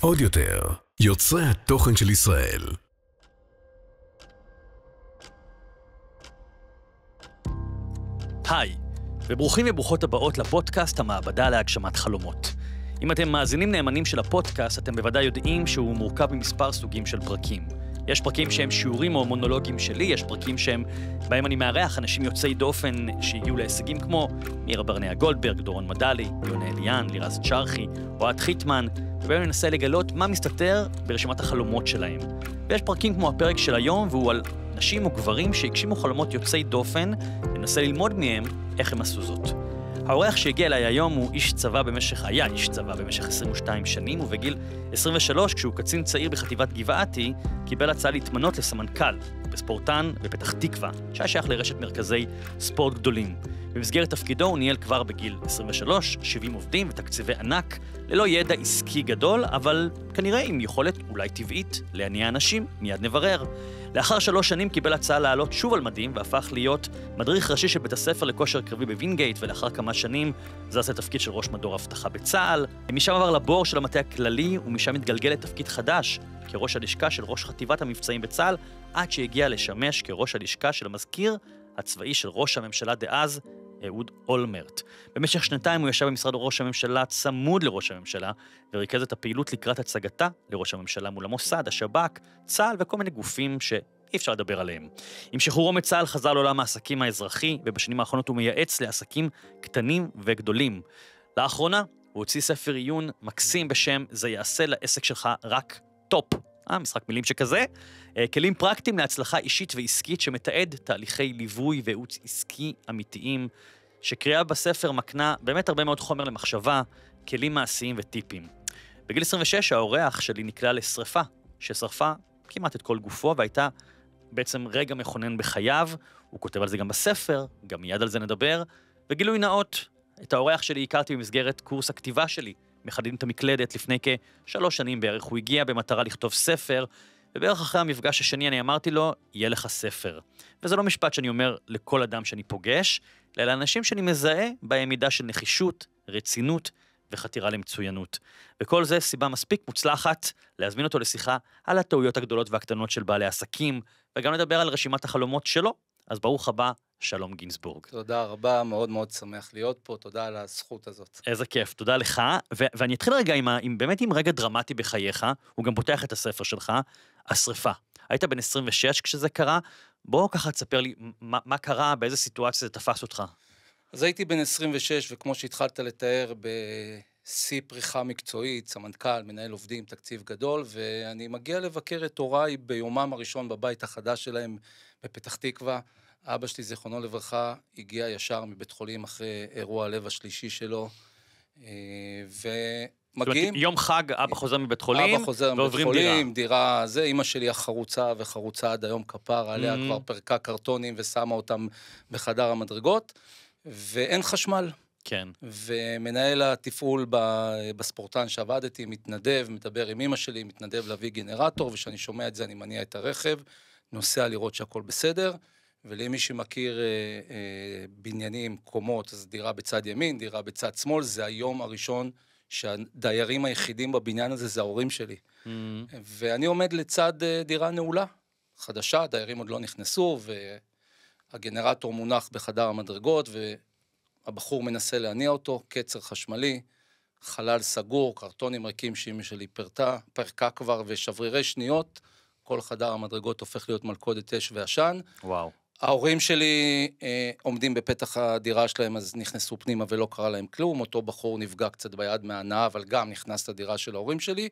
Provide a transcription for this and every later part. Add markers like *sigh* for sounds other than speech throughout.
עוד יותר, יוצרי התוכן של ישראל. היי, וברוכים וברוכות הבאות לפודקאסט המעבדה להגשמת חלומות. אם אתם מאזינים נאמנים של הפודקאסט, אתם בוודאי יודעים שהוא מורכב ממספר סוגים של פרקים. יש פרקים שהם שיעורים או מונולוגים שלי, יש פרקים שהם, בהם אני מארח אנשים יוצאי דופן שהגיעו להישגים כמו מירה ברנע גולדברג, דורון מדלי, יונה אליאן, לירז צ'רחי, אוהד חיטמן, ובהם אני מנסה לגלות מה מסתתר ברשימת החלומות שלהם. ויש פרקים כמו הפרק של היום, והוא על נשים או גברים שהגשימו חלומות יוצאי דופן, ננסה ללמוד מהם איך הם עשו זאת. האורח שהגיע אליי היום הוא איש צבא במשך, היה איש צבא במשך 22 שנים, ובגיל 23, כשהוא קצין צעיר בחטיבת גבעתי, קיבל הצעה להתמנות לסמנכ"ל בספורטן בפתח תקווה, שהיה שייך לרשת מרכזי ספורט גדולים. במסגרת תפקידו הוא ניהל כבר בגיל 23, 70 עובדים ותקציבי ענק, ללא ידע עסקי גדול, אבל כנראה עם יכולת אולי טבעית להניע אנשים, מיד נברר. לאחר שלוש שנים קיבל הצעה לעלות שוב על מדים והפך להיות מדריך ראשי של בית הספר לכושר קרבי בווינגייט, ולאחר כמה שנים זז לתפקיד של ראש מדור אבטחה בצה"ל. משם עבר לבור של המטה הכללי, ומשם התגלגל לתפקיד חדש, כראש הלשכה של ראש חטיבת המבצעים בצה"ל, עד שהגיע לשמש כראש הלשכה של המזכיר הצבאי של ראש הממשלה דאז, אהוד אולמרט. במשך שנתיים הוא ישב במשרד ראש הממשלה צמוד לראש הממשלה, וריכז את הפעילות לקראת הצגתה לראש הממשלה מול המוסד, השב"כ, צה"ל וכל מיני גופים ש... אי אפשר לדבר עליהם. עם שחרורו מצה"ל חזר לעולם העסקים האזרחי, ובשנים האחרונות הוא מייעץ לעסקים קטנים וגדולים. לאחרונה הוא הוציא ספר עיון מקסים בשם "זה יעשה לעסק שלך רק טופ". אה, משחק מילים שכזה. אה, כלים פרקטיים להצלחה אישית ועסקית שמתעד תהליכי ליווי וייעוץ עסקי אמיתיים שקריאה בספר מקנה באמת הרבה מאוד חומר למחשבה, כלים מעשיים וטיפים. בגיל 26 האורח שלי נקלע לשרפה, ששרפה כמעט את כל גופו והייתה בעצם רגע מכונן בחייו, הוא כותב על זה גם בספר, גם מיד על זה נדבר, וגילוי נאות, את האורח שלי הכרתי במסגרת קורס הכתיבה שלי, מחדדים את המקלדת לפני כשלוש שנים בערך, הוא הגיע במטרה לכתוב ספר ובערך אחרי המפגש השני אני אמרתי לו, יהיה לך ספר. וזה לא משפט שאני אומר לכל אדם שאני פוגש, אלא לאנשים שאני מזהה בהם מידה של נחישות, רצינות וחתירה למצוינות. וכל זה סיבה מספיק מוצלחת להזמין אותו לשיחה על הטעויות הגדולות והקטנות של בעלי עסקים, וגם לדבר על רשימת החלומות שלו. אז ברוך הבא שלום גינסבורג. תודה רבה, מאוד מאוד שמח להיות פה, תודה על הזכות הזאת. איזה כיף, תודה לך, ו- ואני אתחיל רגע עם, ה- עם באמת עם רגע דרמטי בחייך, הוא גם פותח את הספר שלך, השריפה. היית בן 26 כשזה קרה, בוא ככה תספר לי מה, מה קרה, באיזה סיטואציה זה תפס אותך. אז הייתי בן 26, וכמו שהתחלת לתאר, בשיא פריחה מקצועית, סמנכ"ל, מנהל עובדים, תקציב גדול, ואני מגיע לבקר את הוריי ביומם הראשון בבית החדש שלהם בפתח תקווה. אבא שלי, זיכרונו לברכה, הגיע ישר מבית חולים אחרי אירוע הלב השלישי שלו, ומגיעים... אה, זאת אומרת, יום חג, אבא אה, חוזר מבית חולים, אבא חוזר מבית חולים, דירה, דירה זה, אימא שלי החרוצה וחרוצה עד היום כפר עליה, mm. hmm כבר פרקה קרטונים ושמה אותם בחדר המדרגות, ואין חשמל. כן. ומנהל התפעול בספורטן שעבדתי, מתנדב, מדבר עם אימא שלי, מתנדב להביא גנרטור, וכשאני שומע את זה אני מניע את הרכב, נוסע לראות שהכל בסדר. ולמי שמכיר אה, אה, בניינים, קומות, אז דירה בצד ימין, דירה בצד שמאל, זה היום הראשון שהדיירים היחידים בבניין הזה זה ההורים שלי. Mm-hmm. ואני עומד לצד אה, דירה נעולה, חדשה, הדיירים עוד לא נכנסו, והגנרטור מונח בחדר המדרגות, והבחור מנסה להניע אותו, קצר חשמלי, חלל סגור, קרטונים ריקים שאימא שלי פרטה, פרקה כבר, ושברירי שניות. כל חדר המדרגות הופך להיות מלכודת אש ועשן. וואו. ההורים שלי אה, עומדים בפתח הדירה שלהם, אז נכנסו פנימה ולא קרה להם כלום. אותו בחור נפגע קצת ביד מהנאה, אבל גם נכנס לדירה של ההורים שלי,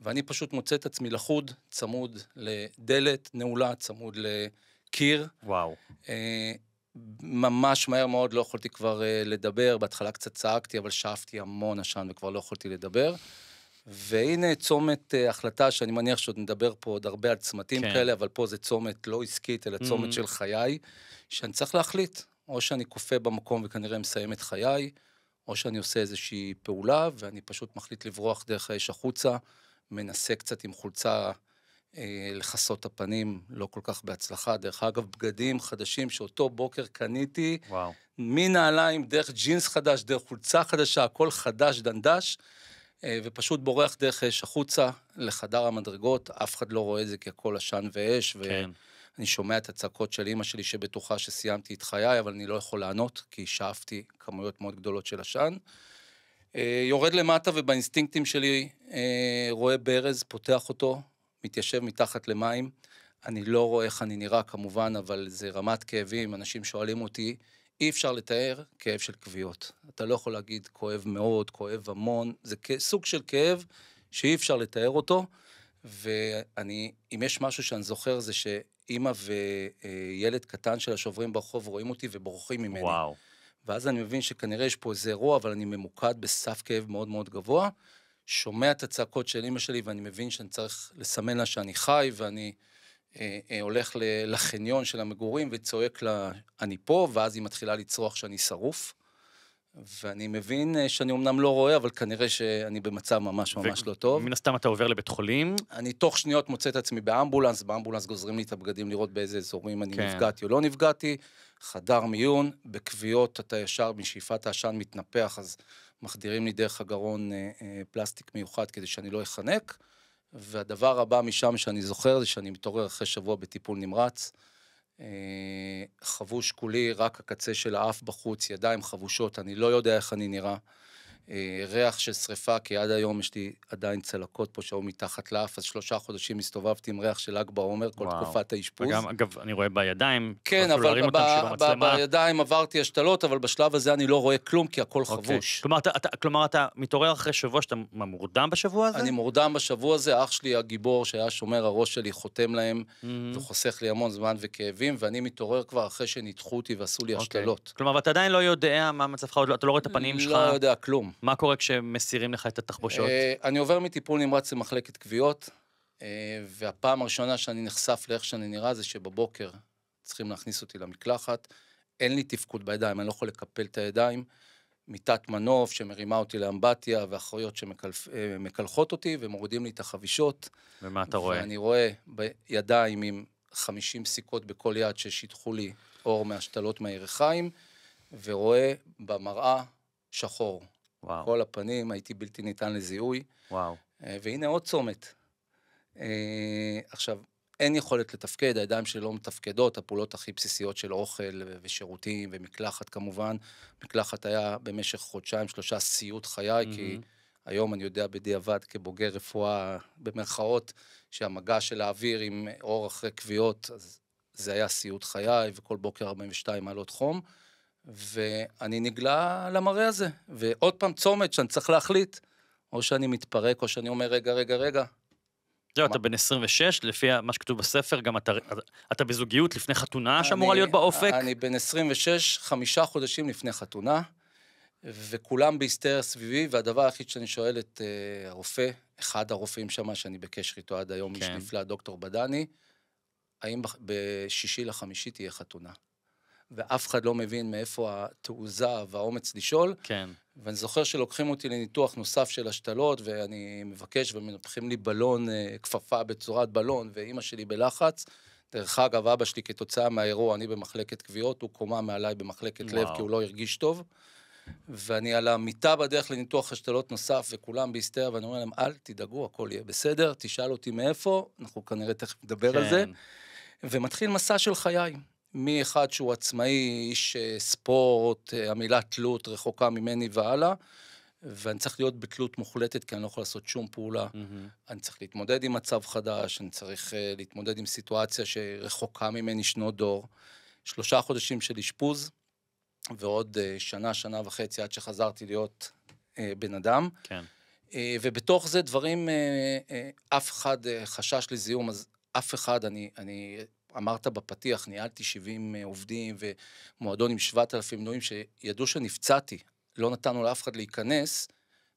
ואני פשוט מוצא את עצמי לחוד, צמוד לדלת נעולה, צמוד לקיר. וואו. אה, ממש מהר מאוד לא יכולתי כבר אה, לדבר, בהתחלה קצת צעקתי, אבל שאפתי המון עשן וכבר לא יכולתי לדבר. אה, והנה צומת uh, החלטה שאני מניח שעוד נדבר פה עוד הרבה על צמתים כן. כאלה, אבל פה זה צומת לא עסקית, אלא צומת mm-hmm. של חיי, שאני צריך להחליט, או שאני כופה במקום וכנראה מסיים את חיי, או שאני עושה איזושהי פעולה, ואני פשוט מחליט לברוח דרך האש החוצה, מנסה קצת עם חולצה אה, לכסות הפנים, לא כל כך בהצלחה. דרך אגב, בגדים חדשים שאותו בוקר קניתי, וואו. מנעליים, דרך ג'ינס חדש, דרך חולצה חדשה, הכל חדש דנדש. אה, ופשוט בורח דרך אש החוצה לחדר המדרגות, אף אחד לא רואה את זה כי הכל עשן ואש. כן. ואני שומע את הצעקות של אימא שלי שבטוחה שסיימתי את חיי, אבל אני לא יכול לענות, כי שאפתי כמויות מאוד גדולות של עשן. אה, יורד למטה ובאינסטינקטים שלי אה, רואה ברז, פותח אותו, מתיישב מתחת למים. אני לא רואה איך אני נראה כמובן, אבל זה רמת כאבים, אנשים שואלים אותי, אי אפשר לתאר כאב של כוויות. אתה לא יכול להגיד כואב מאוד, כואב המון, זה סוג של כאב שאי אפשר לתאר אותו, ואני, אם יש משהו שאני זוכר זה שאימא וילד אה, קטן של השוברים ברחוב רואים אותי ובורחים ממני. וואו. ואז אני מבין שכנראה יש פה איזה אירוע, אבל אני ממוקד בסף כאב מאוד מאוד גבוה, שומע את הצעקות של אימא שלי ואני מבין שאני צריך לסמן לה שאני חי ואני... אה, אה, הולך לחניון של המגורים וצועק לה, אני פה, ואז היא מתחילה לצרוח שאני שרוף. ואני מבין אה, שאני אמנם לא רואה, אבל כנראה שאני במצב ממש ממש ו- לא טוב. ומן הסתם אתה עובר לבית חולים. אני תוך שניות מוצא את עצמי באמבולנס, באמבולנס גוזרים לי את הבגדים לראות באיזה אזורים אני כן. נפגעתי או לא נפגעתי. חדר מיון, בכוויות אתה ישר משאיפת העשן מתנפח, אז מחדירים לי דרך הגרון אה, אה, פלסטיק מיוחד כדי שאני לא אחנק. והדבר הבא משם שאני זוכר זה שאני מתעורר אחרי שבוע בטיפול נמרץ. אה, חבוש כולי, רק הקצה של האף בחוץ, ידיים חבושות, אני לא יודע איך אני נראה. אה, ריח של שריפה, כי עד היום יש לי עדיין צלקות פה שהיו מתחת לאף, אז שלושה חודשים הסתובבתי עם ריח של ל"ג בעומר כל וואו. תקופת האשפוז. וגם, אגב, אני רואה בידיים, כן, אבל ב- ב- ב- בידיים עברתי השתלות, אבל בשלב הזה אני לא רואה כלום, כי הכל okay. אוקיי. חבוש. כלומר אתה, אתה, כלומר, אתה מתעורר אחרי שבוע שאתה מורדם בשבוע הזה? אני מורדם בשבוע הזה, אח שלי הגיבור שהיה שומר הראש שלי חותם להם, mm-hmm. וחוסך לי המון זמן וכאבים, ואני מתעורר כבר אחרי שניתחו אותי ועשו לי okay. אוקיי. השתלות. כלומר, ואתה עדיין לא יודע מה מצבך, לא, אתה לא רואה את הפנים לא שלך? לא יודע כלום. מה קורה כשמסירים לך את התחבושות? אה, אני עובר מטיפול נמרץ למחלקת כוויות, אה, והפעם הראשונה שאני נחשף לאיך שאני נראה זה שבבוקר צריכים להכניס אותי למקלחת, אין לי תפקוד בידיים, אני לא יכול לקפל את הידיים. מיטת מנוף שמרימה אותי לאמבטיה, ואחריות שמקלחות אה, אותי ומורידים לי את החבישות. ומה אתה רואה? ואני רואה בידיים עם 50 סיכות בכל יד ששיטחו לי אור מהשתלות מהירכיים, ורואה במראה שחור. וואו. כל הפנים, הייתי בלתי ניתן לזיהוי. וואו. אה, והנה עוד צומת. אה, עכשיו, אין יכולת לתפקד, הידיים שלי לא מתפקדות, הפעולות הכי בסיסיות של אוכל ושירותים ומקלחת כמובן. מקלחת היה במשך חודשיים, שלושה סיוט חיי, mm-hmm. כי היום אני יודע בדיעבד כבוגר רפואה, במרכאות, שהמגע של האוויר עם אור אחרי כוויות, אז זה היה סיוט חיי, וכל בוקר 42 מעלות חום. ואני נגלה למראה הזה, ועוד פעם צומת שאני צריך להחליט, או שאני מתפרק, או שאני אומר, רגע, רגע, רגע. זהו, לא, אתה בן 26, לפי מה שכתוב בספר, גם אתה, אתה בזוגיות לפני חתונה שאמורה להיות באופק? אני בן 26, חמישה חודשים לפני חתונה, וכולם בהיסטריה סביבי, והדבר היחיד שאני שואל את uh, הרופא, אחד הרופאים שם, שאני בקשר איתו עד היום, כן. איש נפלא, דוקטור בדני, האם בשישי לחמישי תהיה חתונה? ואף אחד לא מבין מאיפה התעוזה והאומץ לשאול. כן. ואני זוכר שלוקחים אותי לניתוח נוסף של השתלות, ואני מבקש, ומנפחים לי בלון, אה, כפפה בצורת בלון, ואימא שלי בלחץ. דרך אגב, אבא שלי כתוצאה מהאירוע, אני במחלקת קביעות, הוא קומה מעליי במחלקת וואו. לב כי הוא לא הרגיש טוב. ואני על המיטה בדרך לניתוח השתלות נוסף, וכולם בהיסטריה, ואני אומר להם, אל תדאגו, הכל יהיה בסדר, תשאל אותי מאיפה, אנחנו כנראה תכף נדבר כן. על זה. כן. ומתחיל מסע של חיי. מאחד שהוא עצמאי, איש אה, ספורט, אה, המילה תלות רחוקה ממני והלאה, ואני צריך להיות בתלות מוחלטת, כי אני לא יכול לעשות שום פעולה. Mm-hmm. אני צריך להתמודד עם מצב חדש, אני צריך uh, להתמודד עם סיטואציה שרחוקה ממני שנות דור. שלושה חודשים של אשפוז, ועוד uh, שנה, שנה וחצי עד שחזרתי להיות uh, בן אדם. כן. Uh, ובתוך זה דברים, uh, uh, אף אחד uh, חשש לזיהום, אז אף אחד, אני, אני אמרת בפתיח, ניהלתי 70 אה, עובדים ומועדון עם 7,000 מנויים שידעו שנפצעתי, לא נתנו לאף אחד להיכנס,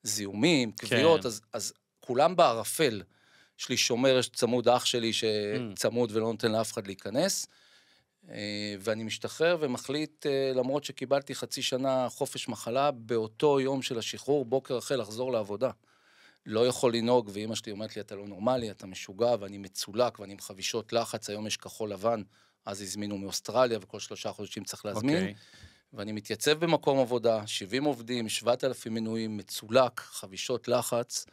זיהומים, כוויות, כן. אז, אז כולם בערפל. יש לי שומר צמוד, אח שלי mm. שצמוד ולא נותן לאף אחד להיכנס. אה, ואני משתחרר ומחליט, אה, למרות שקיבלתי חצי שנה חופש מחלה, באותו יום של השחרור, בוקר אחרי לחזור לעבודה. לא יכול לנהוג, ואימא שלי אומרת לי, אתה לא נורמלי, אתה משוגע, ואני מצולק, ואני עם חבישות לחץ, היום יש כחול לבן, אז הזמינו מאוסטרליה, וכל שלושה חודשים צריך להזמין. Okay. אוקיי. ואני מתייצב במקום עבודה, 70 עובדים, 7,000 מנויים, מצולק, חבישות לחץ,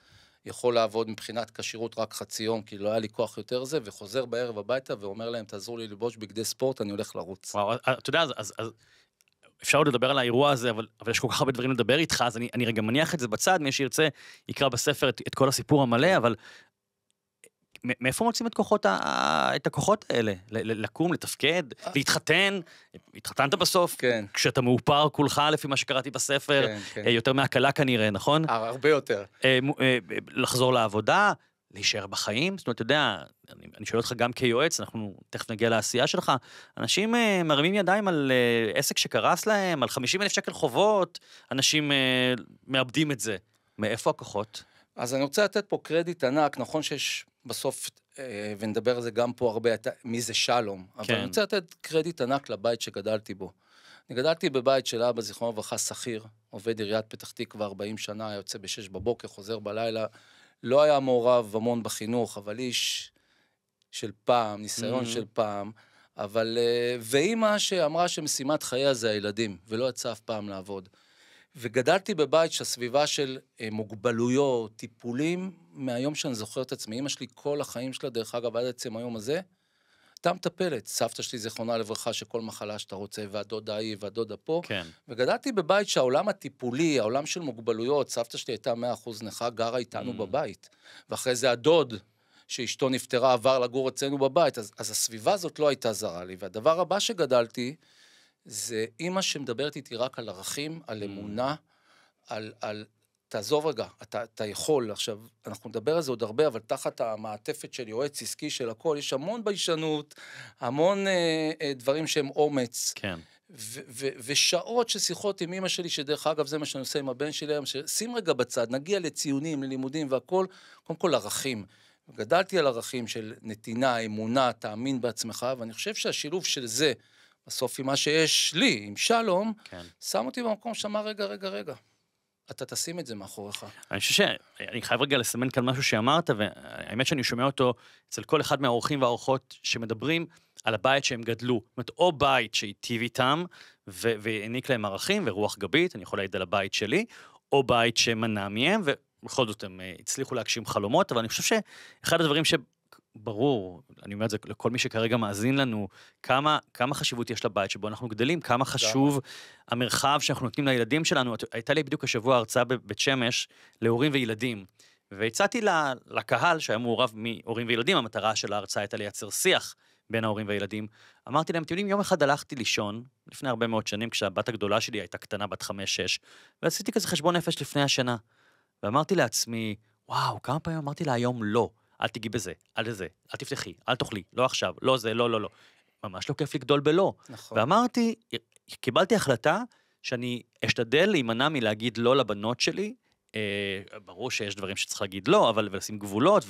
יכול לעבוד מבחינת כשירות רק חצי יום, כי לא היה לי כוח יותר זה, וחוזר בערב הביתה ואומר להם, תעזרו לי ללבוש בגדי ספורט, אני הולך לרוץ. וואו, אתה יודע, אז, אז, אז אפשר עוד לדבר על האירוע הזה, אבל, אבל יש כל כך הרבה דברים לדבר איתך, אז אני, אני רגע מניח את זה בצד, מי שירצה יקרא בספר את, את כל הסיפור המלא, אבל מאיפה מוצאים את, כוחות ה, את הכוחות האלה? לקום, לתפקד, אה. להתחתן? התחתנת בסוף? כן. כשאתה מאופר כולך, לפי מה שקראתי בספר, כן, כן. אה, יותר מהקלה כנראה, נכון? אה, הרבה יותר. לחזור לעבודה, להישאר בחיים? זאת אומרת, אתה יודע, אני, אני שואל אותך גם כיועץ, אנחנו תכף נגיע לעשייה שלך, אנשים uh, מרימים ידיים על uh, עסק שקרס להם, על 50 אלף שקל חובות, אנשים uh, מאבדים את זה. מאיפה הכוחות? אז אני רוצה לתת פה קרדיט ענק, נכון שיש בסוף, אה, ונדבר על זה גם פה הרבה, מי זה שלום, אבל כן. אני רוצה לתת קרדיט ענק לבית שגדלתי בו. אני גדלתי בבית של אבא, זיכרונו לברכה, שכיר, עובד עיריית פתח תקווה 40 שנה, יוצא ב-6 בבוקר, חוזר בלילה, לא היה מעורב המון בחינוך, אבל איש של פעם, ניסיון mm-hmm. של פעם. אבל... אה, ואימא שאמרה שמשימת חייה זה הילדים, ולא יצאה אף פעם לעבוד. וגדלתי בבית שהסביבה של אה, מוגבלויות, טיפולים, מהיום שאני זוכר את עצמי. אימא שלי, כל החיים שלה, דרך אגב, עד עצם היום הזה, הייתה מטפלת, סבתא שלי זיכרונה לברכה, שכל מחלה שאתה רוצה, והדודה ההיא והדודה פה. כן. וגדלתי בבית שהעולם הטיפולי, העולם של מוגבלויות, סבתא שלי הייתה 100% נכה, גרה איתנו mm. בבית. ואחרי זה הדוד, שאשתו נפטרה, עבר לגור אצלנו בבית. אז, אז הסביבה הזאת לא הייתה זרה לי. והדבר הבא שגדלתי, זה אימא שמדברת איתי רק על ערכים, על mm. אמונה, mm. על, על תעזוב רגע, אתה, אתה יכול. עכשיו, אנחנו נדבר על זה עוד הרבה, אבל תחת המעטפת של יועץ עסקי של הכל, יש המון ביישנות, המון אה, אה, דברים שהם אומץ. כן. ו- ו- ושעות של שיחות עם אימא שלי, שדרך אגב, זה מה שאני עושה עם הבן שלי היום, שים רגע בצד, נגיע לציונים, ללימודים והכול, קודם כל ערכים. גדלתי על ערכים של נתינה, אמונה, תאמין בעצמך, ואני חושב שהשילוב של זה, בסוף עם מה שיש לי, עם שלום, כן. שם אותי במקום שאמר, רגע, רגע, רגע. אתה תשים את זה מאחוריך. אני חושב שאני חייב רגע לסמן כאן משהו שאמרת, והאמת שאני שומע אותו אצל כל אחד מהאורחים והאורחות שמדברים על הבית שהם גדלו. זאת אומרת, או בית שהיטיב איתם, והעניק להם ערכים ורוח גבית, אני יכול להעיד על הבית שלי, או בית שמנע מהם, ובכל זאת הם אה, הצליחו להגשים חלומות, אבל אני חושב שאחד הדברים ש... ברור, אני אומר את זה לכל מי שכרגע מאזין לנו, כמה, כמה חשיבות יש לבית שבו אנחנו גדלים, כמה חשוב המרחב שאנחנו נותנים לילדים שלנו. הייתה לי בדיוק השבוע הרצאה בבית שמש להורים וילדים, והצעתי לקהל שהיה מעורב מהורים וילדים, המטרה של ההרצאה הייתה לייצר שיח בין ההורים והילדים. אמרתי להם, אתם יודעים, יום אחד הלכתי לישון, לפני הרבה מאוד שנים, כשהבת הגדולה שלי הייתה קטנה, בת חמש-שש, ועשיתי כזה חשבון נפש לפני השינה. ואמרתי לעצמי, וואו, כמה פעמים אמרתי לה היום לא. אל תיגעי בזה, אל תזה, אל תפתחי, אל תאכלי, לא עכשיו, לא זה, לא, לא, לא. ממש לא כיף לגדול בלא. נכון. ואמרתי, קיבלתי החלטה שאני אשתדל להימנע מלהגיד לא לבנות שלי. אה, ברור שיש דברים שצריך להגיד לא, אבל לשים גבולות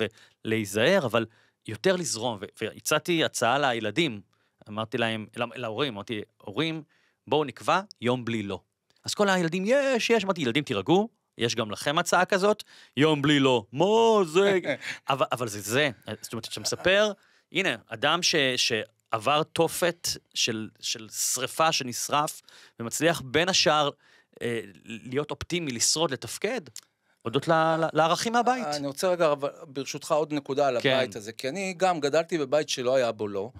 ולהיזהר, אבל יותר לזרום. והצעתי הצעה לילדים, אמרתי להם, לא, להורים, אמרתי, הורים, בואו נקבע יום בלי לא. אז כל הילדים, יש, יש, אמרתי, ילדים תירגעו, יש גם לכם הצעה כזאת, יום בלי לא, מו זה, *laughs* אבל, אבל זה זה, זאת אומרת, אתה מספר, הנה, אדם ש... שעבר תופת של, של שריפה שנשרף, ומצליח בין השאר אה, להיות אופטימי, לשרוד, לתפקד, הודות ל, ל, לערכים מהבית. אני רוצה רגע, ברשותך, עוד נקודה על כן. הבית כן. הזה, כי אני גם גדלתי בבית שלא היה בו לא.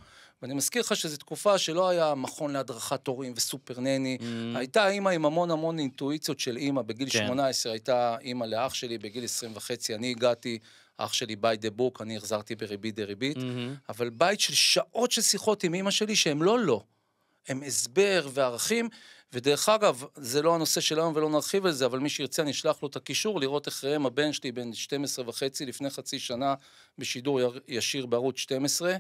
ואני מזכיר לך שזו תקופה שלא היה מכון להדרכת הורים וסופר נני. Mm. hmm הייתה אימא עם המון המון אינטואיציות של אימא. בגיל כן. 18 הייתה אימא לאח שלי, בגיל 20 וחצי אני הגעתי, אח שלי by the book, אני החזרתי בריבית דריבית. Mm-hmm. אבל בית של שעות של שיחות עם אימא שלי שהם לא לא. הם הסבר וערכים, ודרך אגב, זה לא הנושא של היום ולא נרחיב על זה, אבל מי שירצה אני אשלח לו את הקישור, לראות איך ראם הבן שלי בן 12 וחצי לפני חצי שנה בשידור ישיר בערוץ 12,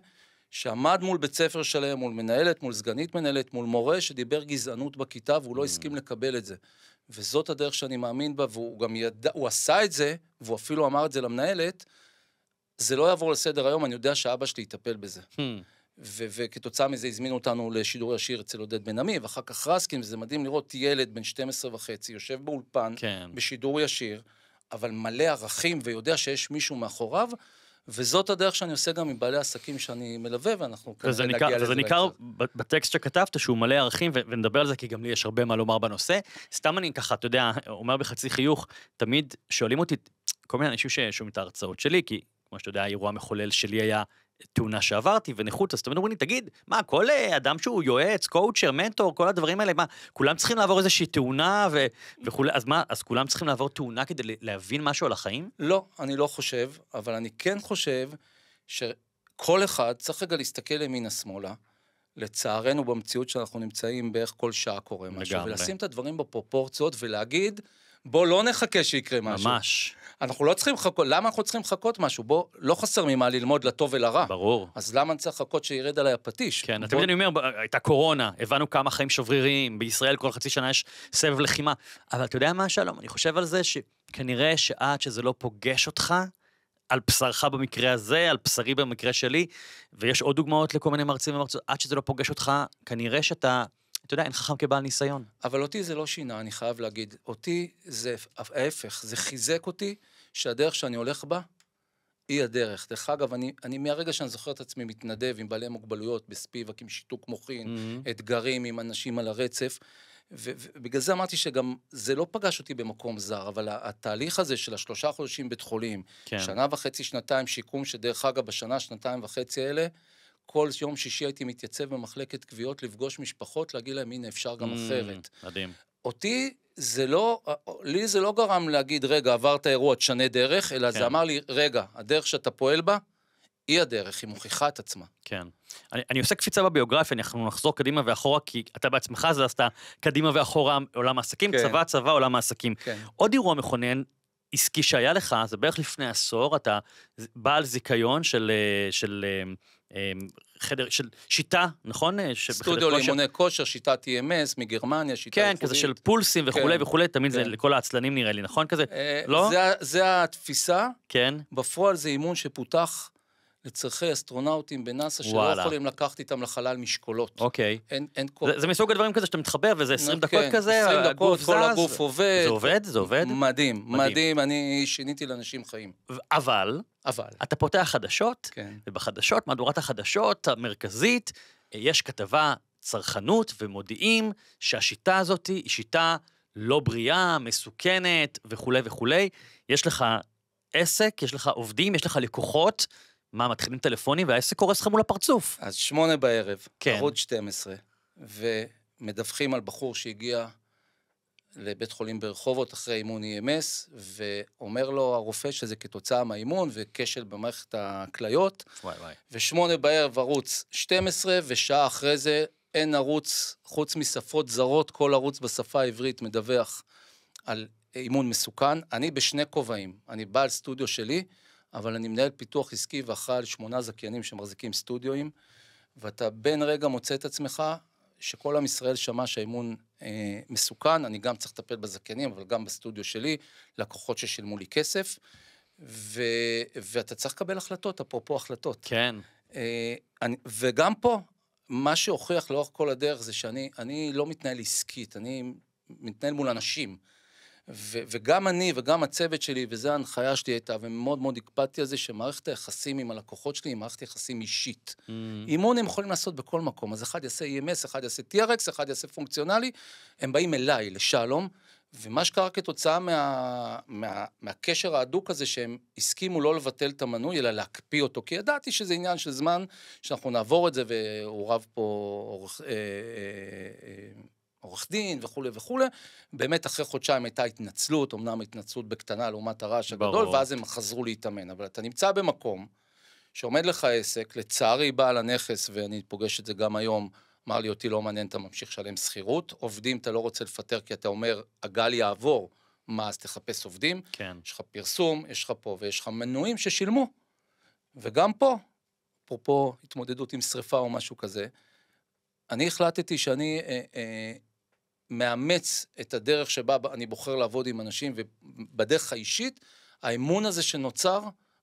שעמד מול בית ספר שלם, מול מנהלת, מול סגנית מנהלת, מול מורה שדיבר גזענות בכיתה והוא לא mm. הסכים לקבל את זה. וזאת הדרך שאני מאמין בה, והוא גם ידע, הוא עשה את זה, והוא אפילו אמר את זה למנהלת, זה לא יעבור לסדר היום, אני יודע שאבא שלי יטפל בזה. Hmm. ו- וכתוצאה מזה הזמינו אותנו לשידור ישיר אצל עודד בן עמי, ואחר כך רסקין, וזה מדהים לראות ילד בן 12 וחצי, יושב באולפן, כן. בשידור ישיר, אבל מלא ערכים ויודע שיש מישהו מאחוריו, וזאת הדרך שאני עושה גם עם בעלי עסקים שאני מלווה, ואנחנו כנראה נגיע לזה. וזה ניכר בטקסט שכתבת שהוא מלא ערכים, ונדבר על זה כי גם לי יש הרבה מה לומר בנושא. סתם אני ככה, אתה יודע, אומר בחצי חיוך, תמיד שואלים אותי כל מיני אנשים ששומעים את ההרצאות שלי, כי כמו שאתה יודע, האירוע המחולל שלי היה תאונה שעברתי ונכות, אז תמיד אומרים לי, תגיד, מה, כל אה, אדם שהוא יועץ, קואוצ'ר, מנטור, כל הדברים האלה, מה, כולם צריכים לעבור איזושהי תאונה ו- וכולי, אז מה, אז כולם צריכים לעבור תאונה כדי להבין משהו על החיים? לא, אני לא חושב, אבל אני כן חושב שכל אחד צריך רגע להסתכל ימינה-שמאלה. לצערנו, במציאות שאנחנו נמצאים, בערך כל שעה קורה משהו. לגמרי. ולשים את הדברים בפרופורציות ולהגיד, בוא לא נחכה שיקרה משהו. ממש. אנחנו לא צריכים לחכות, למה אנחנו צריכים לחכות משהו? בוא, לא חסר ממה ללמוד לטוב ולרע. ברור. אז למה אני צריך לחכות שירד עליי הפטיש? כן, בוא... תמיד אני אומר, הייתה קורונה, הבנו כמה חיים שבריריים, בישראל כל חצי שנה יש סבב לחימה. אבל אתה יודע מה, שלום, אני חושב על זה שכנראה שעד שזה לא פוגש אותך, על בשרך במקרה הזה, על בשרי במקרה שלי, ויש עוד דוגמאות לכל מיני מרצים ומרצות, עד שזה לא פוגש אותך, כנראה שאתה אתה יודע, אין חכם כבעל ניסיון. אבל אותי זה לא שינה, אני חייב להגיד. אותי זה ההפך, זה חיזק אותי שהדרך שאני הולך בה היא הדרך. דרך אגב, אני, אני מהרגע שאני זוכר את עצמי מתנדב עם בעלי מוגבלויות בספיבק, עם שיתוק מוחין, mm-hmm. אתגרים עם אנשים על הרצף, ובגלל זה אמרתי שגם זה לא פגש אותי במקום זר, אבל התהליך הזה של השלושה חודשים בית חולים, כן. שנה וחצי, שנתיים שיקום, שדרך אגב, בשנה, שנתיים וחצי האלה, כל יום שישי הייתי מתייצב במחלקת קביעות לפגוש משפחות, להגיד להם, הנה, אפשר גם mm, אחרת. מדהים. אותי זה לא, לי זה לא גרם להגיד, רגע, עברת אירוע, תשנה דרך, אלא כן. זה אמר לי, רגע, הדרך שאתה פועל בה, היא הדרך, היא מוכיחה את עצמה. כן. אני, אני עושה קפיצה בביוגרפיה, אנחנו נחזור קדימה ואחורה, כי אתה בעצמך זזת קדימה ואחורה עולם העסקים, כן. צבא, צבא, עולם העסקים. כן. עוד אירוע מכונן עסקי שהיה לך, זה בערך לפני עשור, אתה בעל זיכיון של, אה, של, של אה, אמ, חדר של שיטה, נכון? אה, סטודיו לאימוני כושר, כושר, שיטת EMS מגרמניה, שיטה כן, ייחודית. כן, כזה של פולסים וכולי כן, וכולי, תמיד כן. זה לכל העצלנים נראה לי, נכון כזה? אה, לא? זה, זה התפיסה. כן. בפועל זה אימון שפותח לצרכי אסטרונאוטים בנאסא שלא יכולים לקחת איתם לחלל משקולות. אוקיי. אין, אין כל... זה, זה מסוג הדברים כזה שאתה מתחבר וזה 20 כן, דקות כן, כזה, 20 דקות, כל זז, הגוף עובד. זה עובד? זה עובד? מדהים, מדהים, מדהים, אני שיניתי לאנשים חיים. אבל, אבל, אתה פותח חדשות, כן. ובחדשות, מהדורת החדשות המרכזית, אה, יש כתבה צרכנות ומודיעים שהשיטה הזאת היא שיטה לא בריאה, מסוכנת וכולי וכולי. יש לך עסק, יש לך עובדים, יש לך לקוחות. מה, מתחילים טלפונים והעסק קורס לך מול הפרצוף. אז שמונה בערב, כן. ערוץ 12, ומדווחים על בחור שהגיע לבית חולים ברחובות אחרי אימון EMS, ואומר לו הרופא שזה כתוצאה מהאימון וכשל במערכת הכליות. וואי וואי. ושמונה בערב ערוץ 12, ושעה אחרי זה אין ערוץ, חוץ משפות זרות, כל ערוץ בשפה העברית מדווח על אימון מסוכן. אני בשני כובעים, אני בעל סטודיו שלי, אבל אני מנהל פיתוח עסקי ואחראי על שמונה זכיינים שמחזיקים סטודיואים, ואתה בן רגע מוצא את עצמך, שכל עם ישראל שמע שהאימון אה, מסוכן, אני גם צריך לטפל בזכיינים, אבל גם בסטודיו שלי, לקוחות ששילמו לי כסף, ו, ואתה צריך לקבל החלטות, אפרופו החלטות. כן. אה, אני, וגם פה, מה שהוכיח לאורך כל הדרך זה שאני לא מתנהל עסקית, אני מתנהל מול אנשים. ו- וגם אני וגם הצוות שלי, וזו ההנחיה שלי הייתה, ומאוד מאוד הקפדתי על זה, שמערכת היחסים עם הלקוחות שלי היא מערכת יחסים אישית. Mm. hmm אימון הם יכולים לעשות בכל מקום, אז אחד יעשה EMS, אחד יעשה TRX, אחד יעשה פונקציונלי, הם באים אליי, לשלום, ומה שקרה כתוצאה מה, מה, מהקשר ההדוק הזה, שהם הסכימו לא לבטל את המנוי, אלא להקפיא אותו, כי ידעתי שזה עניין של זמן, שאנחנו נעבור את זה, והוא רב פה... אה, אה, אה, עורך דין וכולי וכולי. באמת, אחרי חודשיים הייתה התנצלות, אמנם התנצלות בקטנה לעומת הרעש הגדול, ברור. ואז הם חזרו להתאמן. אבל אתה נמצא במקום שעומד לך עסק, לצערי בעל הנכס, ואני פוגש את זה גם היום, אמר לי, אותי לא מעניין, אתה ממשיך לשלם שכירות, עובדים אתה לא רוצה לפטר כי אתה אומר, הגל יעבור, מה, אז תחפש עובדים? כן. יש לך פרסום, יש לך פה, ויש לך מנויים ששילמו. וגם פה, אפרופו התמודדות עם שריפה או משהו כזה, אני החלטתי שאני אה, אה, מאמץ את הדרך שבה אני בוחר לעבוד עם אנשים, ובדרך האישית, האמון הזה שנוצר,